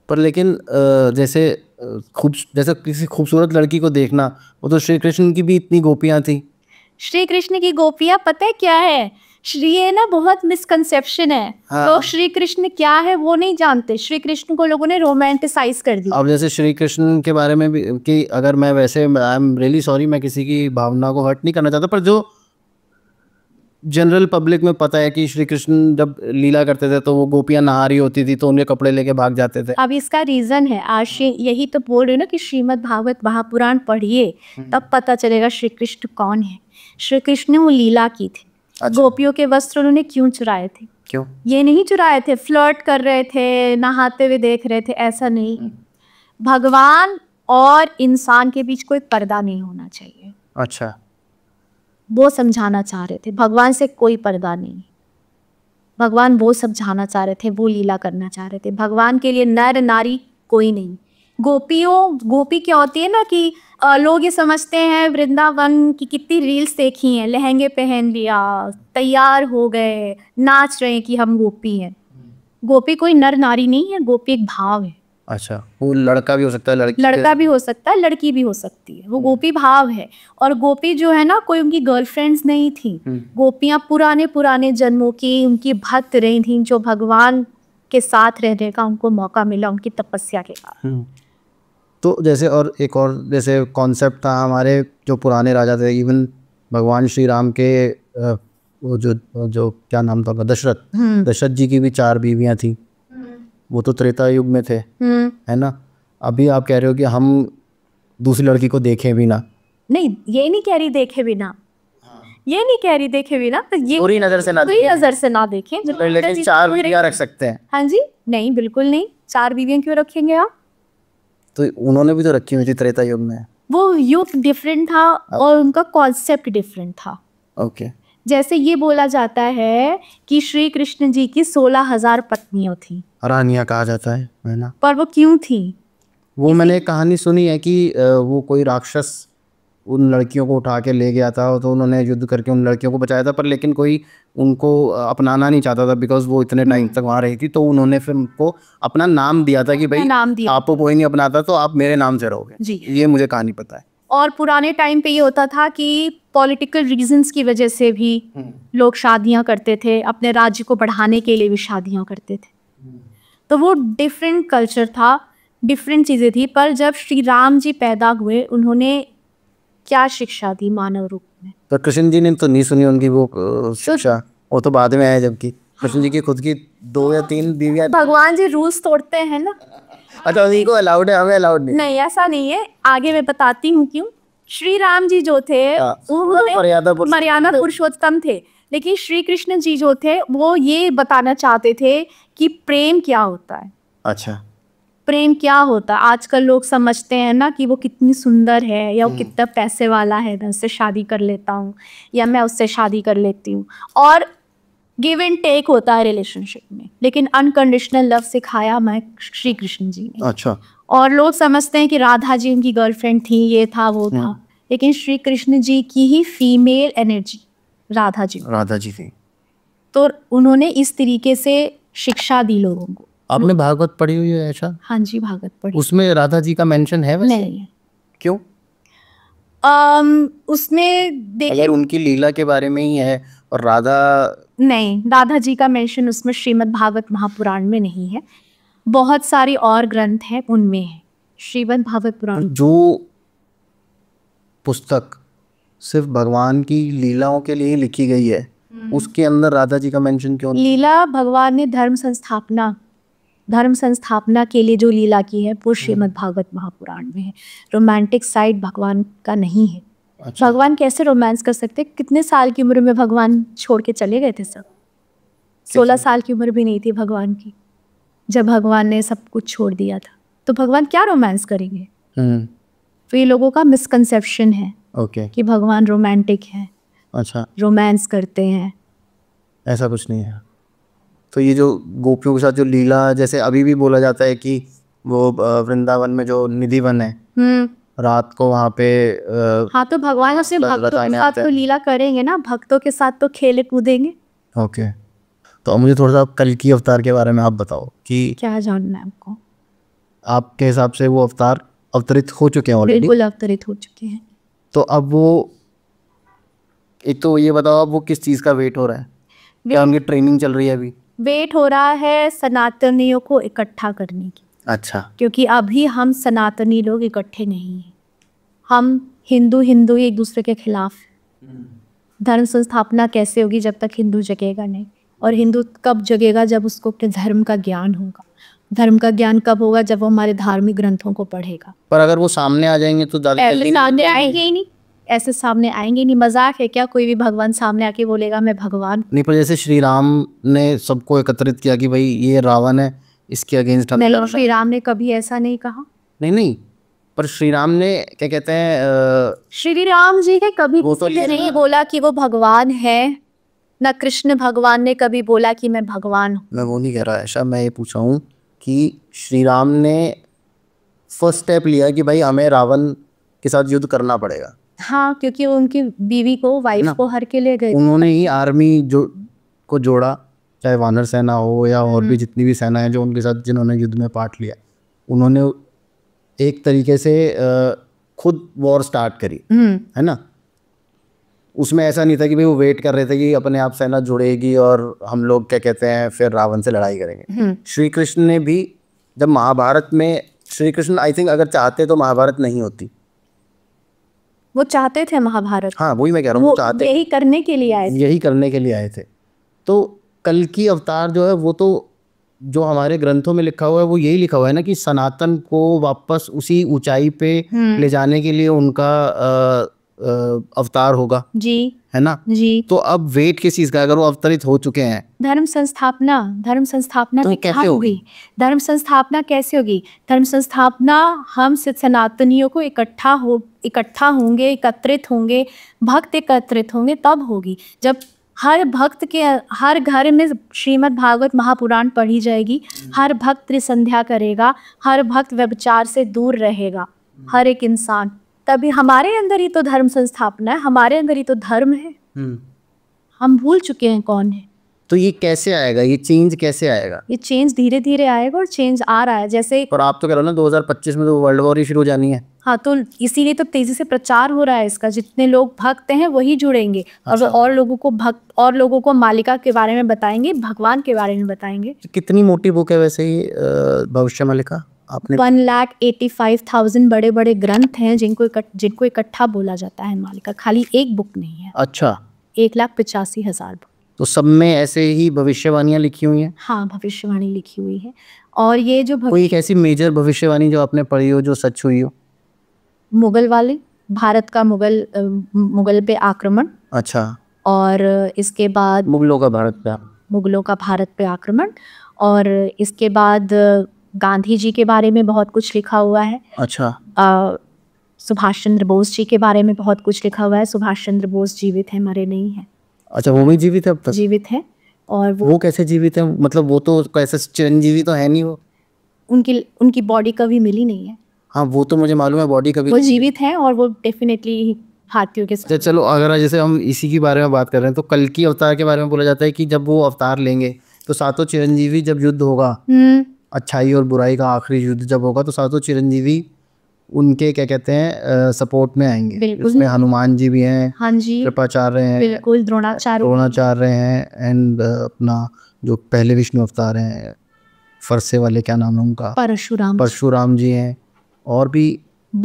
पर लेकिन जैसे खूब जैसे किसी खूबसूरत लड़की को देखना वो तो श्री कृष्ण की भी इतनी गोपियां थी श्री कृष्ण की गोपियां पता है क्या है श्री है ना बहुत मिसकंसेप्शन है हाँ। तो श्री कृष्ण क्या है वो नहीं जानते श्री कृष्ण को लोगों ने रोमांटिसाइज कर दिया अब जैसे श्री कृष्ण के बारे में भी कि अगर मैं वैसे आई एम रियली सॉरी मैं किसी की भावना को हर्ट नहीं करना चाहता पर जो जनरल पब्लिक में पता है कि श्री कृष्ण जब लीला करते थे तो वो गोपियां नहा रही होती थी तो उनके कपड़े लेके भाग जाते थे अब इसका रीजन है आज यही तो बोल रहे हो ना कि श्रीमद भागवत महापुराण पढ़िए हम्म। तब पता चलेगा श्री कृष्ण कौन है श्री कृष्ण ने वो लीला की थी अच्छा। गोपियों के वस्त्र उन्होंने क्यों चुराए थे क्यों ये नहीं चुराए थे फ्लर्ट कर रहे थे नहाते हुए देख रहे थे ऐसा नहीं हम्म। भगवान और इंसान के बीच कोई पर्दा नहीं होना चाहिए अच्छा वो समझाना चाह रहे थे भगवान से कोई पर्दा नहीं भगवान वो समझाना चाह रहे थे वो लीला करना चाह रहे थे भगवान के लिए नर नारी कोई नहीं गोपियों गोपी क्या होती है ना कि लोग ये समझते हैं वृंदावन की कितनी रील्स देखी हैं लहंगे पहन लिया तैयार हो गए नाच रहे हैं कि हम गोपी हैं गोपी कोई नर नारी नहीं है गोपी एक भाव है अच्छा वो लड़का भी हो सकता है लड़की लड़का भी हो सकता है लड़की भी हो सकती है वो हम्म। गोपी भाव है और गोपी जो है ना कोई उनकी गर्लफ्रेंड्स नहीं थी हम्म। गोपियां पुराने पुराने जन्मों की उनकी भक्त रही थी जो भगवान के साथ रहने का उनको मौका मिला उनकी तपस्या के कारण तो जैसे और एक और जैसे कॉन्सेप्ट था हमारे जो पुराने राजा थे इवन भगवान श्री राम के वो जो जो क्या नाम था दशरथ हम्म। दशरथ जी की भी चार बीवियां थी हम्म। वो तो त्रेता युग में थे हम्म। है ना अभी आप कह रहे हो कि हम दूसरी लड़की को देखे भी ना नहीं ये नहीं कह रही देखे बिना ये नहीं कह रही देखे बिना तो ये पूरी नजर से ना पूरी नजर से ना देखे तो चार बीवियां रख सकते हैं हाँ जी नहीं बिल्कुल नहीं चार बीवियां क्यों रखेंगे आप तो उन्होंने भी तो रखी हुई थी त्रेता युग में वो युग डिफरेंट था और उनका कॉन्सेप्ट डिफरेंट था ओके जैसे ये बोला जाता है कि श्री कृष्ण जी की सोलह हजार पत्नियों थी रानिया कहा जाता है ना पर वो क्यों थी वो मैंने एक कहानी सुनी है कि वो कोई राक्षस उन लड़कियों को उठा के ले गया था तो उन्होंने युद्ध करके उन लड़कियों को बचाया था पर लेकिन कोई उनको अपनाना नहीं चाहता था बिकॉज वो इतने टाइम हम्म। तक वहाँ रही थी तो उन्होंने फिर उनको अपना नाम दिया था कि भाई नाम दिया आपको तो कोई नहीं अपनाता तो आप मेरे नाम से रहोगे जी ये मुझे कहानी पता है और पुराने टाइम पे ये होता था कि पॉलिटिकल रीजंस की वजह से भी हम्म। लोग शादियां करते थे अपने राज्य को बढ़ाने के लिए भी शादियां करते थे हम्म। तो वो डिफरेंट कल्चर था डिफरेंट चीज़ें थी पर जब श्री राम जी पैदा हुए उन्होंने क्या शिक्षा दी मानव रूप में तो कृष्ण जी ने तो नहीं सुनी उनकी वो तो शिक्षा वो तो बाद में आया जबकि कृष्ण जी की खुद की दो या तीन बीवियां भगवान जी रूल्स तोड़ते हैं ना अच्छा उन्हीं को अलाउड है हमें अलाउड नहीं नहीं ऐसा नहीं है आगे मैं बताती हूँ क्यों श्री राम जी जो थे हाँ। मर्यादा पुरुषोत्तम थे लेकिन श्री कृष्ण जी जो थे वो ये बताना चाहते थे कि प्रेम क्या होता है अच्छा प्रेम क्या होता है आजकल लोग समझते हैं ना कि वो कितनी सुंदर है या वो हम्म। कितना पैसे वाला है मैं उससे शादी कर लेता हूँ या मैं उससे शादी कर लेती हूँ और गिव एंड टेक होता है रिलेशनशिप में लेकिन अनकंडीशनल लव सिखाया मैं श्री कृष्ण जी ने अच्छा और लोग समझते हैं कि राधा जी उनकी गर्लफ्रेंड थी ये था वो था हम्म। लेकिन श्री कृष्ण जी की ही फीमेल एनर्जी राधा जी राधा जी थी तो उन्होंने इस तरीके से शिक्षा दी लोगों को आपने भागवत पढ़ी हुई है ऐसा हाँ जी भागवत पढ़ी उसमें राधा जी का मेंशन है वैसे नहीं क्यों um, उसमें अगर उनकी लीला के बारे में ही है और राधा नहीं राधा जी का मेंशन उसमें श्रीमद् भागवत महापुराण में नहीं है बहुत सारी और ग्रंथ हैं उनमें है श्रीमद् भागवत पुराण जो पुस्तक सिर्फ भगवान की लीलाओं के लिए लिखी गई है हम्म। उसके अंदर राधा जी का मेंशन क्यों लीला भगवान ने धर्म संस्थापना धर्म संस्थापना के लिए जो लीला की है वो हम्म। श्रीमद भागवत महापुराण में है रोमांटिक साइड भगवान का नहीं है अच्छा। भगवान कैसे रोमांस कर सकते कितने साल की उम्र में भगवान छोड़ के चले गए थे सब सोलह साल की उम्र भी नहीं थी भगवान की जब भगवान ने सब कुछ छोड़ दिया था तो भगवान क्या रोमांस करेंगे हम्म। तो ये लोगों का मिसकनसेप्शन है ओके कि भगवान रोमांटिक है अच्छा रोमांस करते हैं ऐसा कुछ नहीं है तो ये जो गोपियों के साथ जो लीला जैसे अभी भी बोला जाता है कि वो वृंदावन में जो निधि वन है हम्म। रात को वहाँ पे आ, हाँ तो भगवान अपने भक्तों के साथ तो लीला करेंगे ना भक्तों के साथ तो खेले कूदेंगे ओके तो मुझे थोड़ा सा कल की अवतार के बारे में आप बताओ कि क्या जानना है आपको आपके हिसाब से वो अवतार अवतरित हो चुके हैं ऑलरेडी बिल्कुल अवतरित हो चुके हैं तो अब वो एक तो ये बताओ अब वो किस चीज़ का वेट हो रहा है क्या उनकी ट्रेनिंग चल रही है अभी वेट हो रहा है सनातनियों को इकट्ठा करने की अच्छा क्योंकि अभी हम सनातनी लोग इकट्ठे नहीं हैं हम हिंदू हिंदू एक दूसरे के खिलाफ हम्म। धर्म संस्थापना कैसे होगी जब तक हिंदू जगेगा नहीं और हिंदू कब जगेगा जब उसको अपने धर्म का ज्ञान होगा धर्म का ज्ञान कब होगा जब वो हमारे धार्मिक ग्रंथों को पढ़ेगा पर अगर वो सामने आ जाएंगे तो सामने आएंगे ही नहीं ऐसे सामने आएंगे नहीं मजाक है क्या कोई भी भगवान सामने आके बोलेगा मैं भगवान नहीं पर जैसे श्री राम ने सबको एकत्रित किया कि भाई ये रावण है इसके अगेंस्ट श्री राम ने कभी ऐसा नहीं कहा नहीं नहीं पर श्री राम ने क्या कहते हैं श्री राम जी ने कभी वो तो नहीं बोला कि वो भगवान है ना कृष्ण भगवान ने कभी बोला कि मैं भगवान हूँ मैं वो नहीं कह रहा ऐसा मैं ये पूछा हूँ कि श्री राम ने फर्स्ट स्टेप लिया कि भाई हमें रावण के साथ युद्ध करना पड़ेगा हाँ क्योंकि उनकी बीवी को वाइफ को हर के लिए गए उन्होंने ही आर्मी जो को जोड़ा चाहे वानर सेना हो या और भी हम्म। जितनी भी सेना है जो उनके साथ जिन्होंने युद्ध में पार्ट लिया उन्होंने एक तरीके से खुद वॉर स्टार्ट करी हम्म। है ना उसमें ऐसा नहीं था कि भाई वो वेट कर रहे थे कि अपने आप सेना जुड़ेगी और हम लोग क्या कहते हैं फिर रावण से लड़ाई करेंगे हम्म। श्री कृष्ण ने भी जब महाभारत में श्री कृष्ण आई थिंक अगर चाहते तो महाभारत नहीं होती वो चाहते थे महाभारत हाँ वही मैं कह रहा हूँ चाहते यही करने के लिए आए यही करने के लिए आए थे तो कल की अवतार जो है वो तो जो हमारे ग्रंथों में लिखा हुआ है वो यही लिखा हुआ है ना कि सनातन को वापस उसी ऊंचाई पे हम्म। ले जाने के लिए उनका आ, अवतार होगा जी है ना जी तो अब वेट किस चीज का अगर वो अवतरित हो चुके हैं धर्म संस्थापना धर्म संस्थापना तो कैसे होगी धर्म संस्थापना कैसे होगी धर्म संस्थापना हम सनातनियों को इकट्ठा हो इकट्ठा होंगे एकत्रित होंगे भक्त एकत्रित होंगे तब होगी जब हर भक्त के हर घर में श्रीमद् भागवत महापुराण पढ़ी जाएगी हर भक्त संध्या करेगा हर भक्त व्यभिचार से दूर रहेगा हर एक इंसान तभी हमारे अंदर ही तो धर्म संस्थापना है हमारे अंदर ही तो धर्म है हम्म। हम भूल चुके हैं कौन है तो ये कैसे आएगा ये चेंज कैसे आएगा ये चेंज धीरे धीरे आएगा और चेंज आ रहा है जैसे और आप तो कह रहे हो ना 2025 में तो वर्ल्ड वॉर ही शुरू हो जानी है हाँ तो इसीलिए तो तेजी से प्रचार हो रहा है इसका जितने लोग भक्त हैं वही जुड़ेंगे अच्छा। और और लोगों को भक्त और लोगों को मालिका के बारे में बताएंगे भगवान के बारे में बताएंगे तो कितनी मोटी बुक है वैसे ही भविष्य मालिका आपने one lakh eighty five thousand बड़े बड़े ग्रंथ हैं जिनको इकट, जिनको इकट्ठा बोला जाता है का खाली एक बुक नहीं है अच्छा एक लाख पिचासी हजार बुक तो सब में ऐसे ही भविष्यवाणियाँ लिखी हुई हैं हाँ भविष्यवाणी लिखी हुई है और ये जो कोई एक ऐसी मेजर भविष्यवाणी जो आपने पढ़ी हो जो सच हुई हो मुगल वाले भारत का मुगल मुगल पे आक्रमण अच्छा और इसके बाद मुगलों का भारत पे मुगलों का भारत पे आक्रमण और इसके बाद गांधी जी के बारे में बहुत कुछ लिखा हुआ है अच्छा सुभाष चंद्र बोस जी के बारे में बहुत कुछ लिखा हुआ है सुभाष चंद्र बोस जीवित है मरे नहीं है अच्छा वो भी जीवित है अब तक जीवित है और वो, वो कैसे जीवित है मतलब वो तो कैसे चिरंजीवी तो है नहीं वो उनकी उनकी बॉडी कभी मिली नहीं है हाँ वो तो मुझे मालूम है बॉडी कभी वो जीवित है और वो डेफिनेटली हाथियों के साथ अच्छा, चलो अगर जैसे हम इसी के बारे में बात कर रहे हैं तो कल की अवतार के बारे में बोला जाता है कि जब वो अवतार लेंगे तो सातों चिरंजीवी जब युद्ध होगा हम्म। अच्छाई और बुराई का आखिरी युद्ध जब होगा तो सातों चिरंजीवी उनके क्या कहते हैं आ, सपोर्ट में आएंगे उसमें हनुमान जी भी हैं हाँ जी कृपाचार्य हैं बिल्कुल द्रोणाचार्य द्रोणाचार्य हैं एंड अपना जो पहले विष्णु अवतार हैं फरसे वाले क्या नाम है उनका परशुराम परशुराम जी हैं और भी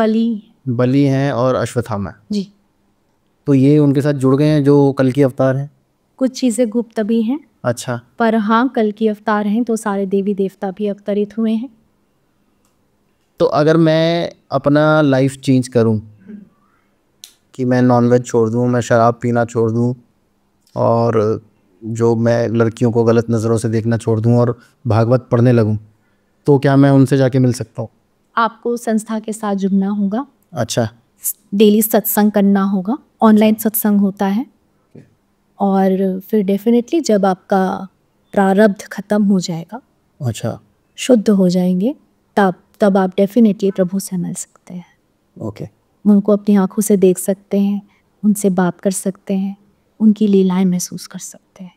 बली बली हैं और अश्वत्थामा जी तो ये उनके साथ जुड़ गए हैं जो कल के अवतार हैं कुछ चीज़ें गुप्त भी हैं अच्छा पर हाँ कल की अवतार हैं तो सारे देवी देवता भी अवतरित हुए हैं तो अगर मैं अपना लाइफ चेंज करूं कि मैं नॉनवेज छोड़ दूं मैं शराब पीना छोड़ दूं और जो मैं लड़कियों को गलत नज़रों से देखना छोड़ दूं और भागवत पढ़ने लगूं तो क्या मैं उनसे जाके मिल सकता हूँ आपको संस्था के साथ जुड़ना होगा अच्छा डेली सत्संग करना होगा ऑनलाइन सत्संग होता है और फिर डेफिनेटली जब आपका प्रारब्ध खत्म हो जाएगा अच्छा शुद्ध हो जाएंगे तब तब आप डेफिनेटली प्रभु से मिल सकते हैं ओके okay. उनको अपनी आंखों से देख सकते हैं उनसे बात कर सकते हैं उनकी लीलाएं महसूस कर सकते हैं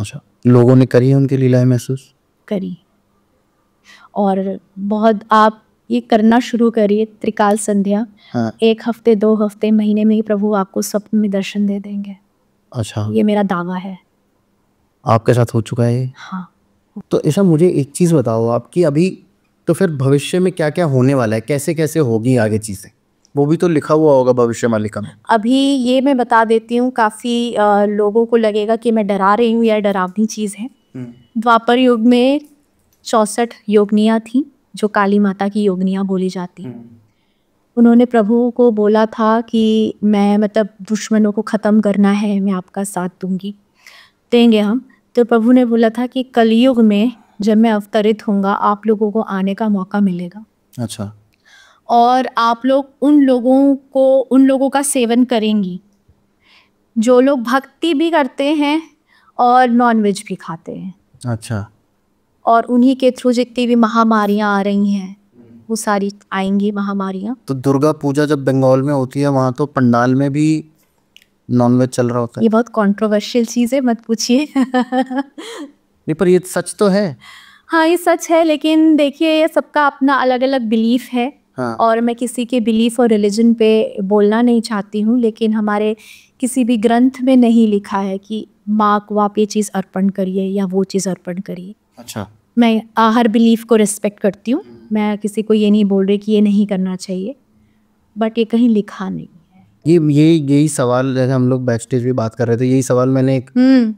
अच्छा लोगों ने करी है उनकी लीलाएं महसूस करी और बहुत आप ये करना शुरू करिए त्रिकाल संध्या हाँ। एक हफ्ते दो हफ्ते महीने में ही प्रभु आपको स्वप्न में दर्शन दे देंगे अच्छा ये मेरा दावा है आपके साथ हो चुका है हाँ तो ऐसा मुझे एक चीज़ बताओ आपकी अभी तो फिर भविष्य में क्या क्या होने वाला है कैसे कैसे होगी आगे चीज़ें वो भी तो लिखा हुआ होगा भविष्य मालिका में अभी ये मैं बता देती हूँ काफ़ी लोगों को लगेगा कि मैं डरा रही हूँ या डरावनी चीज़ है हम्म। द्वापर युग में चौसठ योगनियाँ थी जो काली माता की योगनिया बोली जाती हैं हम्म। उन्होंने प्रभु को बोला था कि मैं मतलब दुश्मनों को ख़त्म करना है मैं आपका साथ दूंगी देंगे हम तो प्रभु ने बोला था कि कलयुग में जब मैं अवतरित होऊंगा आप लोगों को आने का मौका मिलेगा अच्छा और आप लोग उन लोगों को उन लोगों का सेवन करेंगी जो लोग भक्ति भी करते हैं और नॉनवेज भी खाते हैं अच्छा और उन्हीं के थ्रू जितनी भी महामारियाँ आ रही हैं वो सारी आएंगी महामारियाँ तो दुर्गा पूजा जब बंगाल में होती है वहाँ तो पंडाल में भी नॉनवेज चल रहा होता है ये बहुत कंट्रोवर्शियल चीज़ है मत पूछिए नहीं पर ये सच तो है हाँ ये सच है लेकिन देखिए ये सबका अपना अलग अलग बिलीफ है हाँ। और मैं किसी के बिलीफ और रिलीजन पे बोलना नहीं चाहती हूँ लेकिन हमारे किसी भी ग्रंथ में नहीं लिखा है कि माँ को आप ये चीज़ अर्पण करिए या वो चीज़ अर्पण करिए अच्छा मैं हर बिलीफ को रिस्पेक्ट करती हूँ मैं किसी को ये नहीं बोल रही कि ये नहीं करना चाहिए बट ये कहीं लिखा नहीं ये ये यही सवाल जैसे हम लोग बैक स्टेज भी बात कर रहे थे यही सवाल मैंने एक हम्म।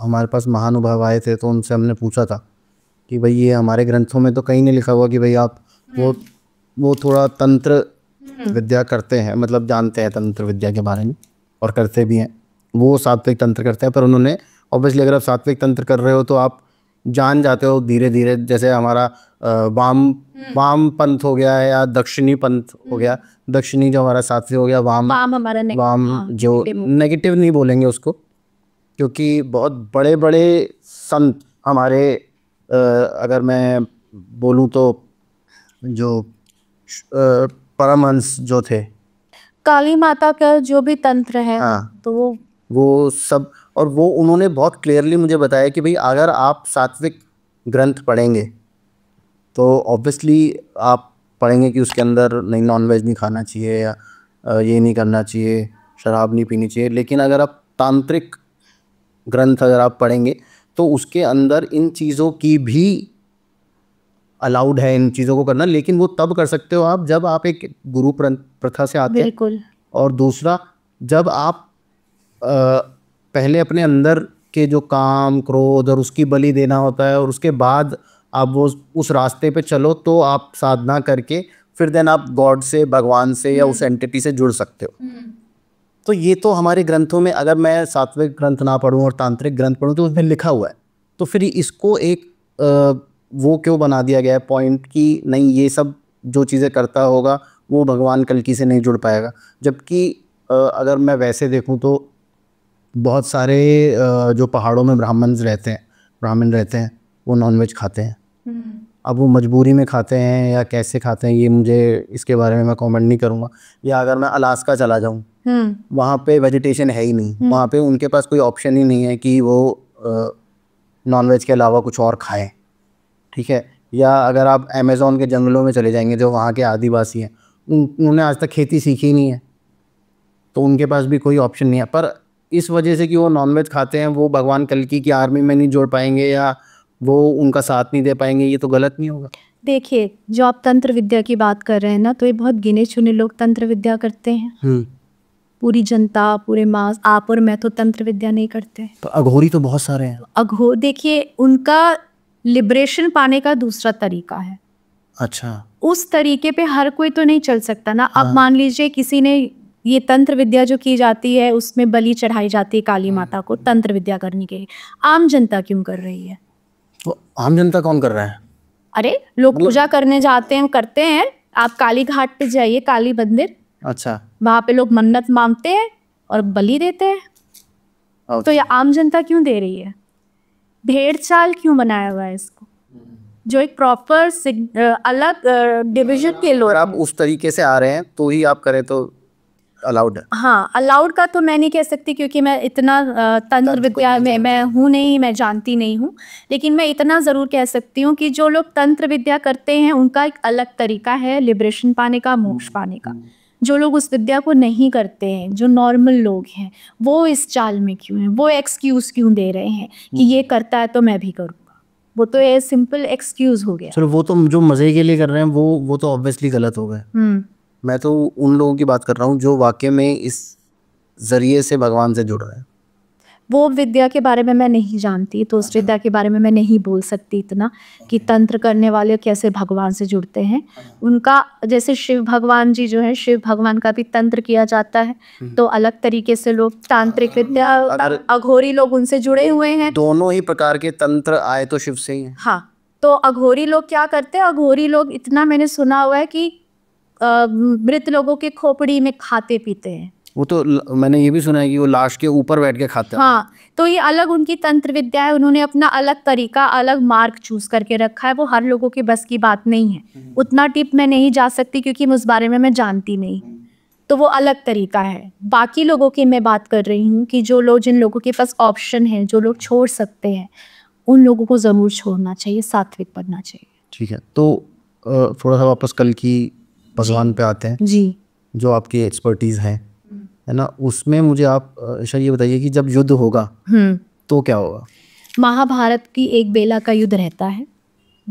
हमारे पास महानुभाव आए थे तो उनसे हमने पूछा था कि भाई ये हमारे ग्रंथों में तो कहीं नहीं लिखा हुआ कि भाई आप वो हम्म। वो थोड़ा तंत्र हम्म। विद्या करते हैं मतलब जानते हैं तंत्र विद्या के बारे में और करते भी हैं वो सात्विक तंत्र करते हैं पर उन्होंने ऑब्वियसली अगर आप सात्विक तंत्र कर रहे हो तो आप जान जाते हो धीरे धीरे जैसे हमारा वाम हम्म। वाम पंथ हो गया है या दक्षिणी पंथ हो हम्म। गया दक्षिणी जो हमारा साथी हो गया वाम वाम हमारा वाम हाँ, जो नेगेटिव नहीं बोलेंगे उसको क्योंकि बहुत बड़े बड़े संत हमारे अगर मैं बोलूं तो जो परमहंस जो थे काली माता का जो भी तंत्र है हाँ, तो वो वो सब और वो उन्होंने बहुत क्लियरली मुझे बताया कि भाई अगर आप सात्विक ग्रंथ पढ़ेंगे तो ऑब्वियसली आप पढ़ेंगे कि उसके अंदर नहीं नॉन वेज नहीं खाना चाहिए या ये नहीं करना चाहिए शराब नहीं पीनी चाहिए लेकिन अगर आप तांत्रिक ग्रंथ अगर आप पढ़ेंगे तो उसके अंदर इन चीज़ों की भी अलाउड है इन चीज़ों को करना लेकिन वो तब कर सकते हो आप जब आप एक गुरु प्रथा से आते हैं और दूसरा जब आप आ, पहले अपने अंदर के जो काम क्रोध और उसकी बलि देना होता है और उसके बाद आप वो उस रास्ते पे चलो तो आप साधना करके फिर देन आप गॉड से भगवान से या उस एंटिटी हम्म। से जुड़ सकते हो हम्म। तो ये तो हमारे ग्रंथों में अगर मैं सात्विक ग्रंथ ना पढ़ूँ और तांत्रिक ग्रंथ पढ़ूँ तो उसमें लिखा हुआ है तो फिर इसको एक आ, वो क्यों बना दिया गया है पॉइंट कि नहीं ये सब जो चीज़ें करता होगा वो भगवान कल्कि से नहीं जुड़ पाएगा जबकि अगर मैं वैसे देखूँ तो बहुत सारे जो पहाड़ों में ब्राह्मण रहते हैं ब्राह्मण रहते हैं वो नॉनवेज खाते हैं हम्म। अब वो मजबूरी में खाते हैं या कैसे खाते हैं ये मुझे इसके बारे में मैं कमेंट नहीं करूँगा या अगर मैं अलास्का चला जाऊँ हम्म। वहाँ पे वेजिटेशन है ही नहीं हम्म। वहाँ पे उनके पास कोई ऑप्शन ही नहीं है कि वो नॉनवेज के अलावा कुछ और खाएं ठीक है या अगर आप अमेज़ोन के जंगलों में चले जाएंगे जो वहाँ के आदिवासी हैं उन्होंने आज तक खेती सीखी नहीं है तो उनके पास भी कोई ऑप्शन नहीं है पर इस वजह से कि वो नॉनवेज खाते हैं वो भगवान कलकी की आर्मी में नहीं जोड़ पाएंगे या वो उनका साथ नहीं दे पाएंगे ये तो गलत नहीं होगा देखिए जो आप तंत्र विद्या की बात कर रहे हैं ना तो ये बहुत गिने चुने लोग तंत्र विद्या करते हैं हम्म। पूरी जनता पूरे मास आप और मैं तो तंत्र विद्या नहीं करते तो अघोरी तो बहुत सारे हैं अघोर देखिए उनका लिबरेशन पाने का दूसरा तरीका है अच्छा उस तरीके पे हर कोई तो नहीं चल सकता ना अब हाँ। मान लीजिए किसी ने ये तंत्र विद्या जो की जाती है उसमें बलि चढ़ाई जाती है काली हम्म। माता को तंत्र विद्या करने के लिए आम जनता क्यों कर रही है तो आम जनता कौन कर रहा है अरे लोग पूजा करने जाते हैं करते हैं आप काली घाट पे जाइए काली मंदिर अच्छा वहां पे लोग मन्नत मांगते हैं और बलि देते हैं तो ये आम जनता क्यों दे रही है भेड़ चाल क्यों बनाया हुआ है इसको जो एक प्रॉपर अलग डिविजन के लोग आप उस तरीके से आ रहे हैं तो ही आप करें तो अलाउड है हाँ अलाउड का तो मैं नहीं कह सकती क्योंकि मैं इतना तंत्र विद्या में मैं हूँ नहीं मैं जानती नहीं हूँ लेकिन मैं इतना ज़रूर कह सकती हूँ कि जो लोग तंत्र विद्या करते हैं उनका एक अलग तरीका है लिब्रेशन पाने का मोक्ष हम्म, पाने का हम्म। जो लोग उस विद्या को नहीं करते हैं जो नॉर्मल लोग हैं वो इस चाल में क्यों हैं वो एक्सक्यूज क्यों दे रहे हैं कि ये हम्म। करता है तो मैं भी करूँ वो तो ये सिंपल एक्सक्यूज हो गया चलो वो तो जो मजे के लिए कर रहे हैं वो वो तो ऑब्वियसली गलत हो गए मैं तो उन लोगों की बात कर रहा हूँ जो वाक्य में इस ज़रिए से भगवान से जुड़ रहे हैं वो विद्या के बारे में मैं नहीं जानती तो उस अच्छा। विद्या के बारे में मैं नहीं बोल सकती इतना कि तंत्र करने वाले कैसे भगवान से जुड़ते हैं उनका जैसे शिव भगवान जी जो है शिव भगवान का भी तंत्र किया जाता है हम्म। तो अलग तरीके से लोग तांत्रिक विद्या अघोरी लोग उनसे जुड़े हुए हैं दोनों ही प्रकार के तंत्र आए तो शिव से ही हाँ तो अघोरी लोग क्या करते हैं अघोरी लोग इतना मैंने सुना हुआ है कि मृत लोगों के खोपड़ी में खाते पीते हैं वो तो मैंने ये भी सुना है कि वो लाश के ऊपर बैठ के खाते हैं हाँ तो ये अलग उनकी तंत्र विद्या है उन्होंने अपना अलग तरीका अलग मार्ग चूज करके रखा है वो हर लोगों के बस की बात नहीं है हम्म। उतना टिप मैं नहीं जा सकती क्योंकि उस बारे में मैं जानती नहीं हम्म। तो वो अलग तरीका है बाकी लोगों की मैं बात कर रही हूँ कि जो लोग जिन लोगों के पास ऑप्शन है जो लोग छोड़ सकते हैं उन लोगों को ज़रूर छोड़ना चाहिए सात्विक बनना चाहिए ठीक है तो थोड़ा सा वापस कल की भगवान पे आते हैं जी जो आपकी एक्सपर्टीज है है ना उसमें मुझे आप सर ये बताइए कि जब युद्ध होगा हम्म। तो क्या होगा महाभारत की एक बेला का युद्ध रहता है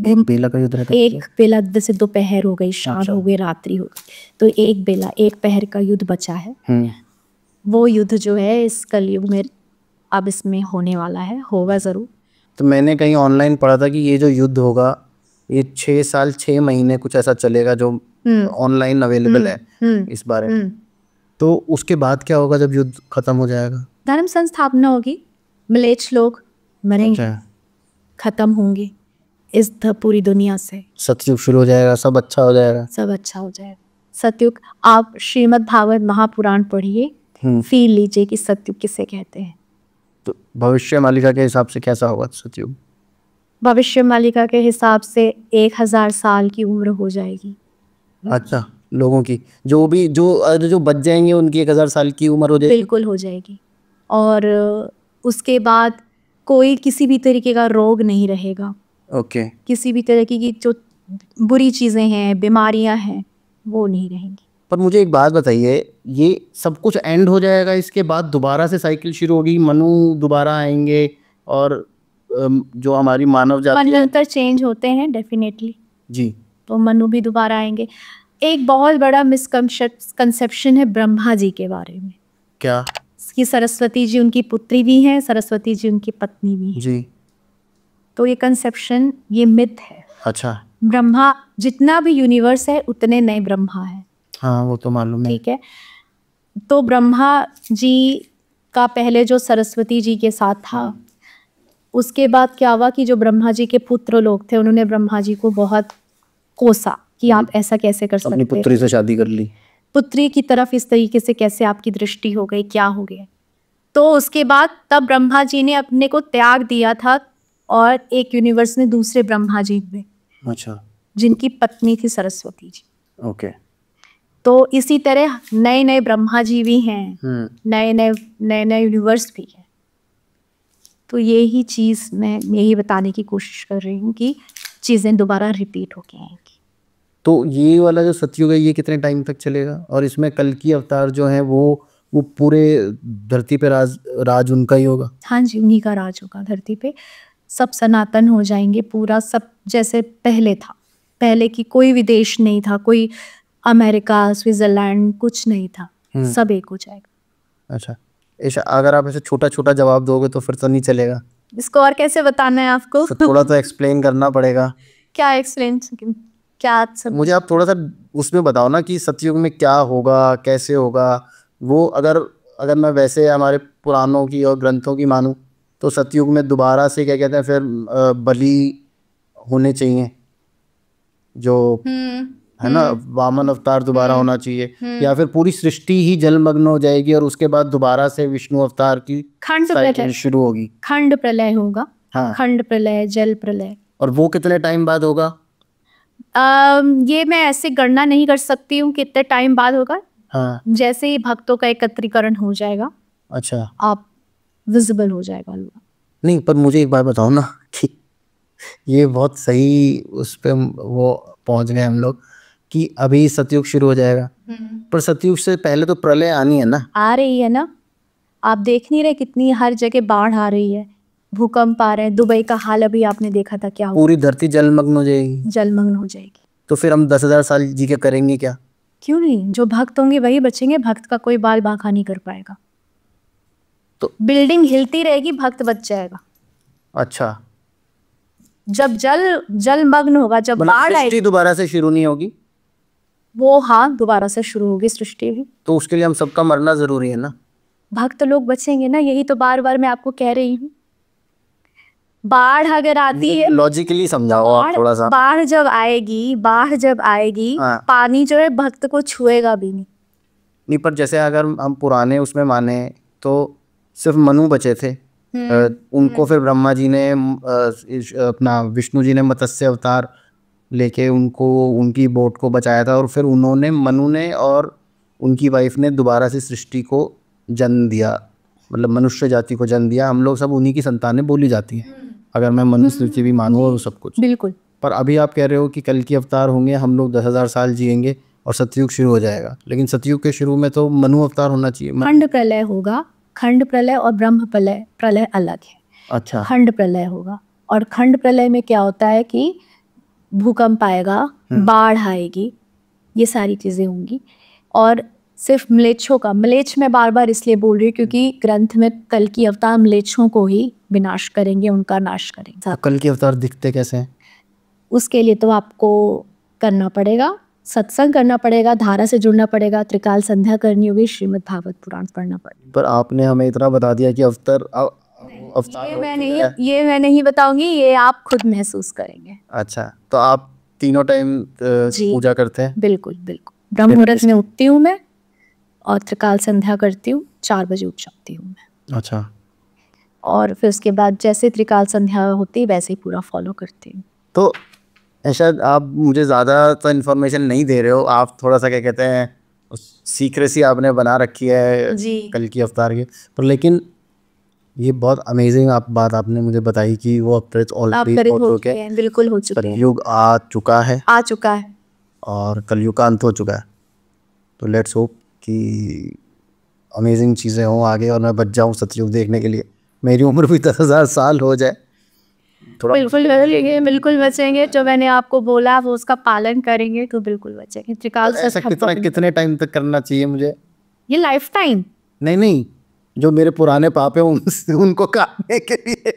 एक बेला का युद्ध रहता है एक बेला जैसे दोपहर हो गई शाम अच्छा। हो गई रात्रि हो गई तो एक बेला एक पहर का युद्ध बचा है हम्म। वो युद्ध जो है इस कलयुग में अब इसमें होने वाला है होगा जरूर तो मैंने कहीं ऑनलाइन पढ़ा था कि ये जो युद्ध होगा ये छह साल छह महीने कुछ ऐसा चलेगा जो ऑनलाइन हम्म। अवेलेबल हम्म, है हम्म, इस बारे में तो उसके बाद क्या होगा जब युद्ध खत्म हो जाएगा धर्म संस्थापना होगी मिलेच लोग मरेंगे अच्छा। खत्म होंगे इस पूरी दुनिया से सतयुग शुरू हो जाएगा सब अच्छा हो जाएगा सब अच्छा हो जाएगा सतयुग आप श्रीमद् भागवत महापुराण पढ़िए फील लीजिए कि सतयुग किसे कहते हैं तो भविष्य मालिका के हिसाब से कैसा होगा सतयुग भविष्य मालिका के हिसाब से एक हज़ार साल की उम्र हो जाएगी अच्छा लोगों की जो भी जो जो बच जाएंगे उनकी एक हज़ार साल की उम्र हो जाएगी बिल्कुल हो जाएगी और उसके बाद कोई किसी भी तरीके का रोग नहीं रहेगा ओके किसी भी तरीके की जो बुरी चीज़ें हैं बीमारियां हैं वो नहीं रहेंगी पर मुझे एक बात बताइए ये सब कुछ एंड हो जाएगा इसके बाद दोबारा से साइकिल शुरू होगी मनु दोबारा आएंगे और जो हमारी मानव जाति चेंज होते हैं डेफिनेटली जी तो मनु भी दोबारा आएंगे एक बहुत बड़ा मिसकंसेप्शन है ब्रह्मा जी के बारे में क्या कि सरस्वती जी उनकी पुत्री भी हैं सरस्वती जी उनकी पत्नी भी जी तो ये कंसेप्शन ये मिथ है अच्छा ब्रह्मा जितना भी यूनिवर्स है उतने नए ब्रह्मा है हाँ वो तो मालूम है ठीक है तो ब्रह्मा जी का पहले जो सरस्वती जी के साथ था उसके बाद क्या हुआ कि जो ब्रह्मा जी के पुत्र लोग थे उन्होंने ब्रह्मा जी को बहुत कोसा कि आप ऐसा कैसे कर सकते पुत्री से शादी कर ली पुत्री की तरफ इस तरीके से कैसे आपकी दृष्टि हो गई क्या हो गया तो उसके बाद तब ब्रह्मा जी ने अपने को त्याग दिया था और एक यूनिवर्स में दूसरे ब्रह्मा जी हुए अच्छा जिनकी पत्नी थी सरस्वती जी ओके तो इसी तरह नए नए ब्रह्मा जी भी हैं नए नए नए नए यूनिवर्स भी हैं तो ये ही चीज़ मैं यही बताने की कोशिश कर रही हूँ कि चीज़ें दोबारा रिपीट होके आएंगी तो ये वाला जो सतयुग है ये कितने टाइम तक चलेगा और इसमें कल की अवतार जो है वो वो पूरे धरती पे राज राज उनका ही होगा हाँ जी उन्हीं का राज होगा धरती पे सब सनातन हो जाएंगे पूरा सब जैसे पहले था पहले की कोई विदेश नहीं था कोई अमेरिका स्विट्ज़रलैंड कुछ नहीं था हम्म। सब एक हो जाएगा अच्छा अगर आप ऐसे छोटा छोटा जवाब दोगे तो फिर तो नहीं चलेगा इसको और कैसे बताना है आपको तो थोड़ा तो एक्सप्लेन करना पड़ेगा क्या एक्सप्लेन क्या सब मुझे आप थोड़ा सा उसमें बताओ ना कि सतयुग में क्या होगा कैसे होगा वो अगर अगर मैं वैसे हमारे पुरानों की और ग्रंथों की मानूँ तो सतयुग में दोबारा से क्या कहते हैं फिर बलि होने चाहिए जो हम्म। है ना हम्म। वामन अवतार दोबारा हम्म। होना चाहिए हम्म। या फिर पूरी सृष्टि ही जलमग्न हो जाएगी और उसके बाद दोबारा से विष्णु अवतार की खंड शुरू होगी खंड प्रलय होगा हाँ खंड प्रलय जल प्रलय और वो कितने टाइम बाद होगा आ, ये मैं ऐसे गणना नहीं कर सकती हूँ कितने टाइम बाद होगा हाँ जैसे ही भक्तों का एकत्रीकरण हो जाएगा अच्छा आप विजिबल हो जाएगा नहीं पर मुझे एक बार बताओ ना कि ये बहुत सही उस पर वो पहुंच गए हम लोग कि अभी सतयुग शुरू हो जाएगा हम्म। पर सतयुग से पहले तो प्रलय आनी है ना आ रही है ना आप देख नहीं रहे कितनी हर जगह बाढ़ आ रही है भूकंप आ रहे हैं दुबई का हाल अभी आपने देखा था क्या पूरी धरती जलमग्न हो जाएगी जलमग्न हो जाएगी तो फिर हम दस हजार साल जी के करेंगे क्या क्यों नहीं जो भक्त होंगे वही बचेंगे भक्त का कोई बाल बाखा नहीं कर पाएगा तो बिल्डिंग हिलती रहेगी भक्त बच जाएगा अच्छा जब जल जलमग्न होगा जब मतलब बाढ़ आएगी दोबारा से शुरू नहीं होगी वो हाँ दोबारा से शुरू होगी सृष्टि भी तो उसके लिए हम सबका मरना जरूरी है ना भक्त लोग बचेंगे ना यही तो बार बार मैं आपको कह रही हूँ बाढ़ अगर आती है लॉजिकली समझाओ आप थोड़ा सा बाढ़ जब आएगी बाढ़ जब आएगी हाँ। पानी जो है भक्त को छुएगा भी नहीं नहीं पर जैसे अगर हम पुराने उसमें माने तो सिर्फ मनु बचे थे हुँ, हम्म। उनको हुँ, हम्म। फिर ब्रह्मा जी ने अपना विष्णु जी ने मत्स्य अवतार लेके उनको उनकी बोट को बचाया था और फिर उन्होंने मनु ने और उनकी वाइफ ने दोबारा से सृष्टि को जन्म दिया मतलब मनुष्य जाति को जन्म दिया हम लोग सब उन्हीं की संतानें बोली जाती हैं हम्म। अगर मैं मनुष्य रुचि हम्म। भी मानूँ और सब कुछ बिल्कुल पर अभी आप कह रहे हो कि कल की अवतार होंगे हम लोग दस हज़ार साल जिएंगे और सतयुग शुरू हो जाएगा लेकिन सतयुग के शुरू में तो मनु अवतार होना चाहिए खंड प्रलय होगा खंड प्रलय और ब्रह्म प्रलय प्रलय अलग है अच्छा खंड प्रलय होगा और खंड प्रलय में क्या होता है कि भूकंप आएगा हम्म। बाढ़ आएगी ये सारी चीज़ें होंगी और सिर्फ मलेच्छों का मलेच्छ मैं बार बार इसलिए बोल रही हूँ क्योंकि हम्म। ग्रंथ में कल की अवतार मलेच्छों को ही विनाश करेंगे उनका नाश करेंगे तो कल के अवतार दिखते कैसे हैं उसके लिए तो आपको करना पड़ेगा सत्संग करना पड़ेगा धारा से जुड़ना पड़ेगा त्रिकाल संध्या करनी होगी श्रीमद भागवत पुराण पढ़ना पड़ेगा पर आपने हमें इतना बता दिया कि अवतार ये मैं नहीं ये मैं नहीं बताऊंगी ये आप खुद महसूस करेंगे अच्छा तो आप तीनों टाइम पूजा करते हैं बिल्कुल बिल्कुल ब्रह्म मुहूर्त में उठती हूँ मैं और त्रिकाल संध्या करती हूँ चार बजे उठ जाती हूँ मैं अच्छा और फिर उसके बाद जैसे त्रिकाल संध्या होती है वैसे ही पूरा फॉलो करती हूँ तो ऐसा आप मुझे ज़्यादा तो इन्फॉर्मेशन नहीं दे रहे हो आप थोड़ा सा क्या कहते हैं सीक्रेसी आपने बना रखी है जी। कल की अवतार की पर लेकिन ये बहुत अमेजिंग आप बात आपने मुझे बताई कि वो अपटर्स तो ऑलरेडी हो, चुके हैं बिल्कुल हो चुके हैं युग आ चुका है आ चुका है और कलयुग का अंत हो चुका है तो लेट्स होप कि अमेजिंग चीज़ें हों आगे और मैं बच जाऊँ सतयुग देखने के लिए मेरी उम्र भी दस हज़ार साल हो जाए बिल्कुल बचेंगे बिल्कुल बचेंगे जो मैंने आपको बोला वो उसका पालन करेंगे तो बिल्कुल बचेंगे त्रिकाल कितना कितने टाइम तक करना चाहिए मुझे ये लाइफ टाइम नहीं नहीं जो मेरे पुराने पाप है उन, [LAUGHS] उनको काटने के लिए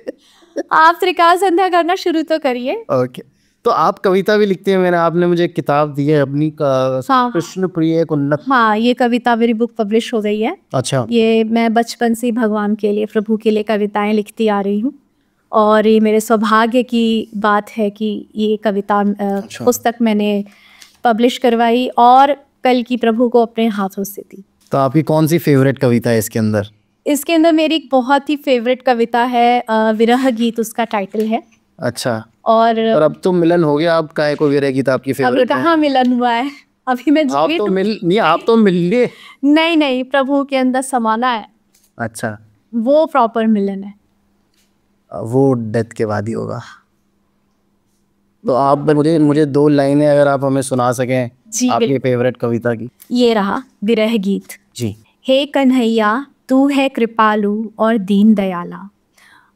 आप त्रिकाल संध्या करना शुरू तो करिए ओके तो आप कविता भी लिखती है मैंने आपने मुझे किताब दी है अपनी हाँ। कृष्ण प्रिय उन्नत हाँ ये कविता मेरी बुक पब्लिश हो गई है अच्छा ये मैं बचपन से भगवान के लिए प्रभु के लिए कविताएं लिखती आ रही हूँ और ये मेरे सौभाग्य की बात है कि ये कविता अच्छा। पुस्तक मैंने पब्लिश करवाई और कल की प्रभु को अपने हाथों से दी तो आपकी कौन सी फेवरेट कविता है इसके अंदर इसके अंदर मेरी एक बहुत ही फेवरेट कविता है विरह गीत उसका टाइटल है अच्छा और और अब तो मिलन हो गया आप काहे को विरह गीत आपकी फेवरेट अब कहाँ मिलन हुआ है अभी मैं आप तो मिल नहीं आप तो मिल लिए नहीं नहीं प्रभु के अंदर समाना है अच्छा वो प्रॉपर मिलन है वो डेथ के बाद ही होगा तो आप मुझे मुझे दो लाइनें अगर आप हमें सुना सकें आपकी फेवरेट कविता की ये रहा विरह गीत जी हे कन्हैया तू है कृपालु और दीन दयाला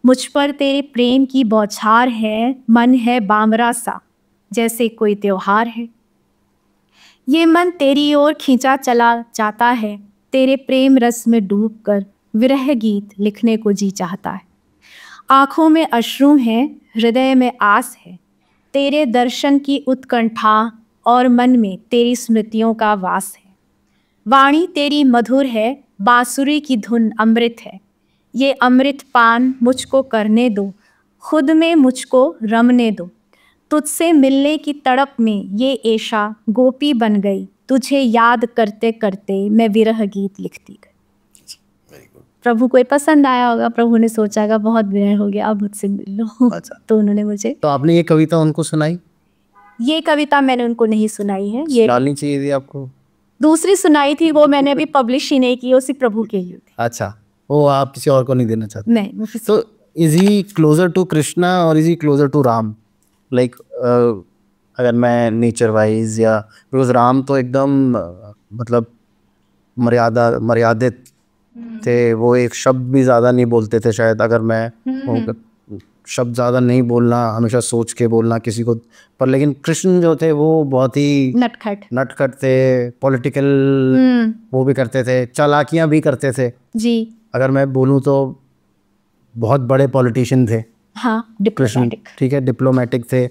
मुझ पर तेरे प्रेम की बौछार है मन है बामरा सा जैसे कोई त्योहार है ये मन तेरी ओर खींचा चला जाता है तेरे प्रेम रस में डूब कर विरह गीत लिखने को जी चाहता है आँखों में अश्रु हैं हृदय में आस है तेरे दर्शन की उत्कंठा और मन में तेरी स्मृतियों का वास है वाणी तेरी मधुर है बांसुरी की धुन अमृत है ये अमृत पान मुझको करने दो खुद में मुझको रमने दो तुझसे मिलने की तड़प में ये ऐशा गोपी बन गई तुझे याद करते करते मैं विरह गीत लिखती गई प्रभु को पसंद आया होगा प्रभु ने सोचा होगा बहुत विरह हो गया अब मुझसे मिल लो अच्छा। [LAUGHS] तो उन्होंने मुझे तो आपने ये कविता उनको सुनाई ये कविता मैंने उनको नहीं सुनाई है ये डालनी चाहिए थी आपको दूसरी सुनाई थी वो मैंने अभी पब्लिश ही नहीं की उसी प्रभु के लिए अच्छा वो आप किसी और को नहीं देना चाहते नहीं तो is he closer to Krishna और is he closer to Ram like अगर मैं नेचर वाइज या बिकॉज राम तो एकदम uh, मतलब मर्यादा मर्यादित हम्म। थे वो एक शब्द भी ज़्यादा नहीं बोलते थे शायद अगर मैं हम्म, हम्म। शब्द ज़्यादा नहीं बोलना हमेशा सोच के बोलना किसी को पर लेकिन कृष्ण जो थे वो बहुत ही नटखट नटखट थे पॉलिटिकल हम्म। वो भी करते थे चालाकियाँ भी करते थे जी अगर मैं बोलूँ तो बहुत बड़े पॉलिटिशियन थे हाँ ठीक है डिप्लोमेटिक थे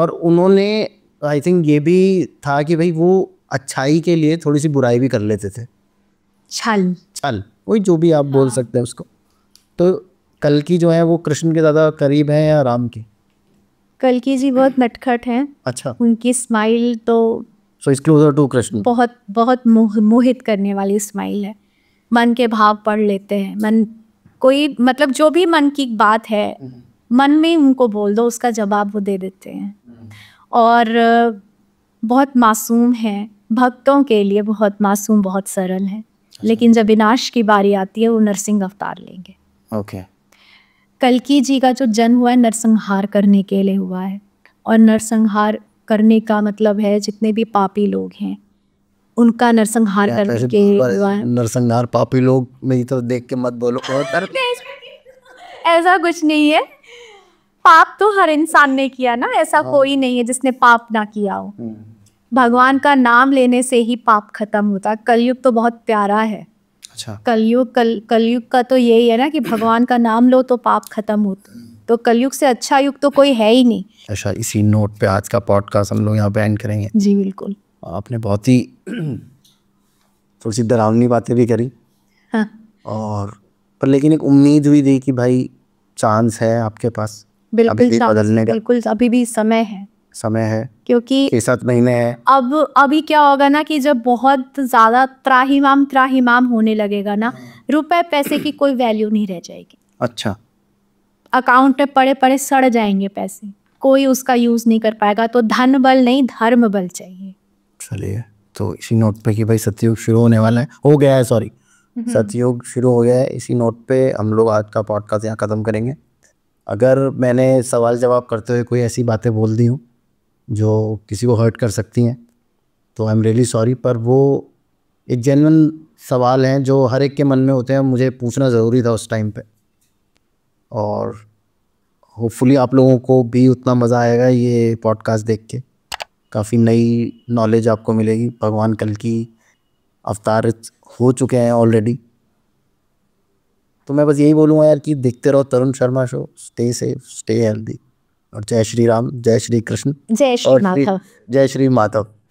और उन्होंने आई थिंक ये भी था कि भाई वो अच्छाई के लिए थोड़ी सी बुराई भी कर लेते थे छल छल वही जो भी आप हाँ। बोल सकते हैं उसको तो कल की जो है वो कृष्ण के ज़्यादा करीब है या राम की कल की जी बहुत नटखट है अच्छा उनकी स्माइल तो so is closer to Krishna बहुत बहुत मोहित करने वाली स्माइल है मन के भाव पढ़ लेते हैं मन कोई मतलब जो भी मन की बात है हम्म। मन में उनको बोल दो उसका जवाब वो दे देते हैं और बहुत मासूम है भक्तों के लिए बहुत मासूम बहुत सरल है अच्छा। लेकिन जब विनाश की बारी आती है वो नरसिंह अवतार लेंगे ओके okay. कलकी जी का जो जन्म हुआ है नरसंहार करने के लिए हुआ है और नरसंहार करने का मतलब है जितने भी पापी लोग हैं उनका नरसंहार करने के हुआ है नरसंहार पापी लोग मेरी तरफ तो देख के मत बोलो ऐसा कुछ नहीं है पाप तो हर इंसान ने किया ना ऐसा हाँ। कोई नहीं है जिसने पाप ना किया हो हम्म। भगवान का नाम लेने से ही पाप खत्म होता कलयुग तो बहुत प्यारा है अच्छा कलयुग कल कलयुग का तो यही है ना कि भगवान का नाम लो तो पाप खत्म होते तो कलयुग से अच्छा युग तो कोई है ही नहीं अच्छा इसी नोट पे आज का पॉडकास्ट हम लोग यहाँ पे एंड करेंगे जी बिल्कुल आपने बहुत ही थोड़ी सी डरावनी बातें भी करी हाँ। और पर लेकिन एक उम्मीद भी दी कि भाई चांस है आपके पास बिल्कुल बदलने का बिल्कुल अभी भी समय है समय है क्योंकि सात महीने है अब अभी क्या होगा ना कि जब बहुत ज़्यादा त्राहीमाम त्राहीमाम होने लगेगा ना हाँ। रुपए पैसे की कोई वैल्यू नहीं रह जाएगी अच्छा अकाउंट में पड़े पड़े सड़ जाएंगे पैसे कोई उसका यूज़ नहीं कर पाएगा तो धन बल नहीं धर्म बल चाहिए चलिए तो इसी नोट पे कि भाई सत्योग शुरू होने वाला है हो गया है सॉरी हम्म। सत्योग शुरू हो गया है इसी नोट पे हम लोग आज का पॉडकास्ट यहाँ ख़त्म करेंगे अगर मैंने सवाल जवाब करते हुए कोई ऐसी बातें बोल दी हूँ जो किसी को हर्ट कर सकती हैं तो आई एम रियली सॉरी पर वो एक जेनवन सवाल हैं जो हर एक के मन में होते हैं मुझे पूछना ज़रूरी था उस टाइम पे और होपफुली आप लोगों को भी उतना मज़ा आएगा ये पॉडकास्ट देख के काफ़ी नई नॉलेज आपको मिलेगी भगवान कल की अवतार हो चुके हैं ऑलरेडी तो मैं बस यही बोलूँगा यार कि देखते रहो Tarun Sharma show stay safe stay healthy और जय श्री राम जय श्री कृष्ण जय श्री माधव जय श्री माधव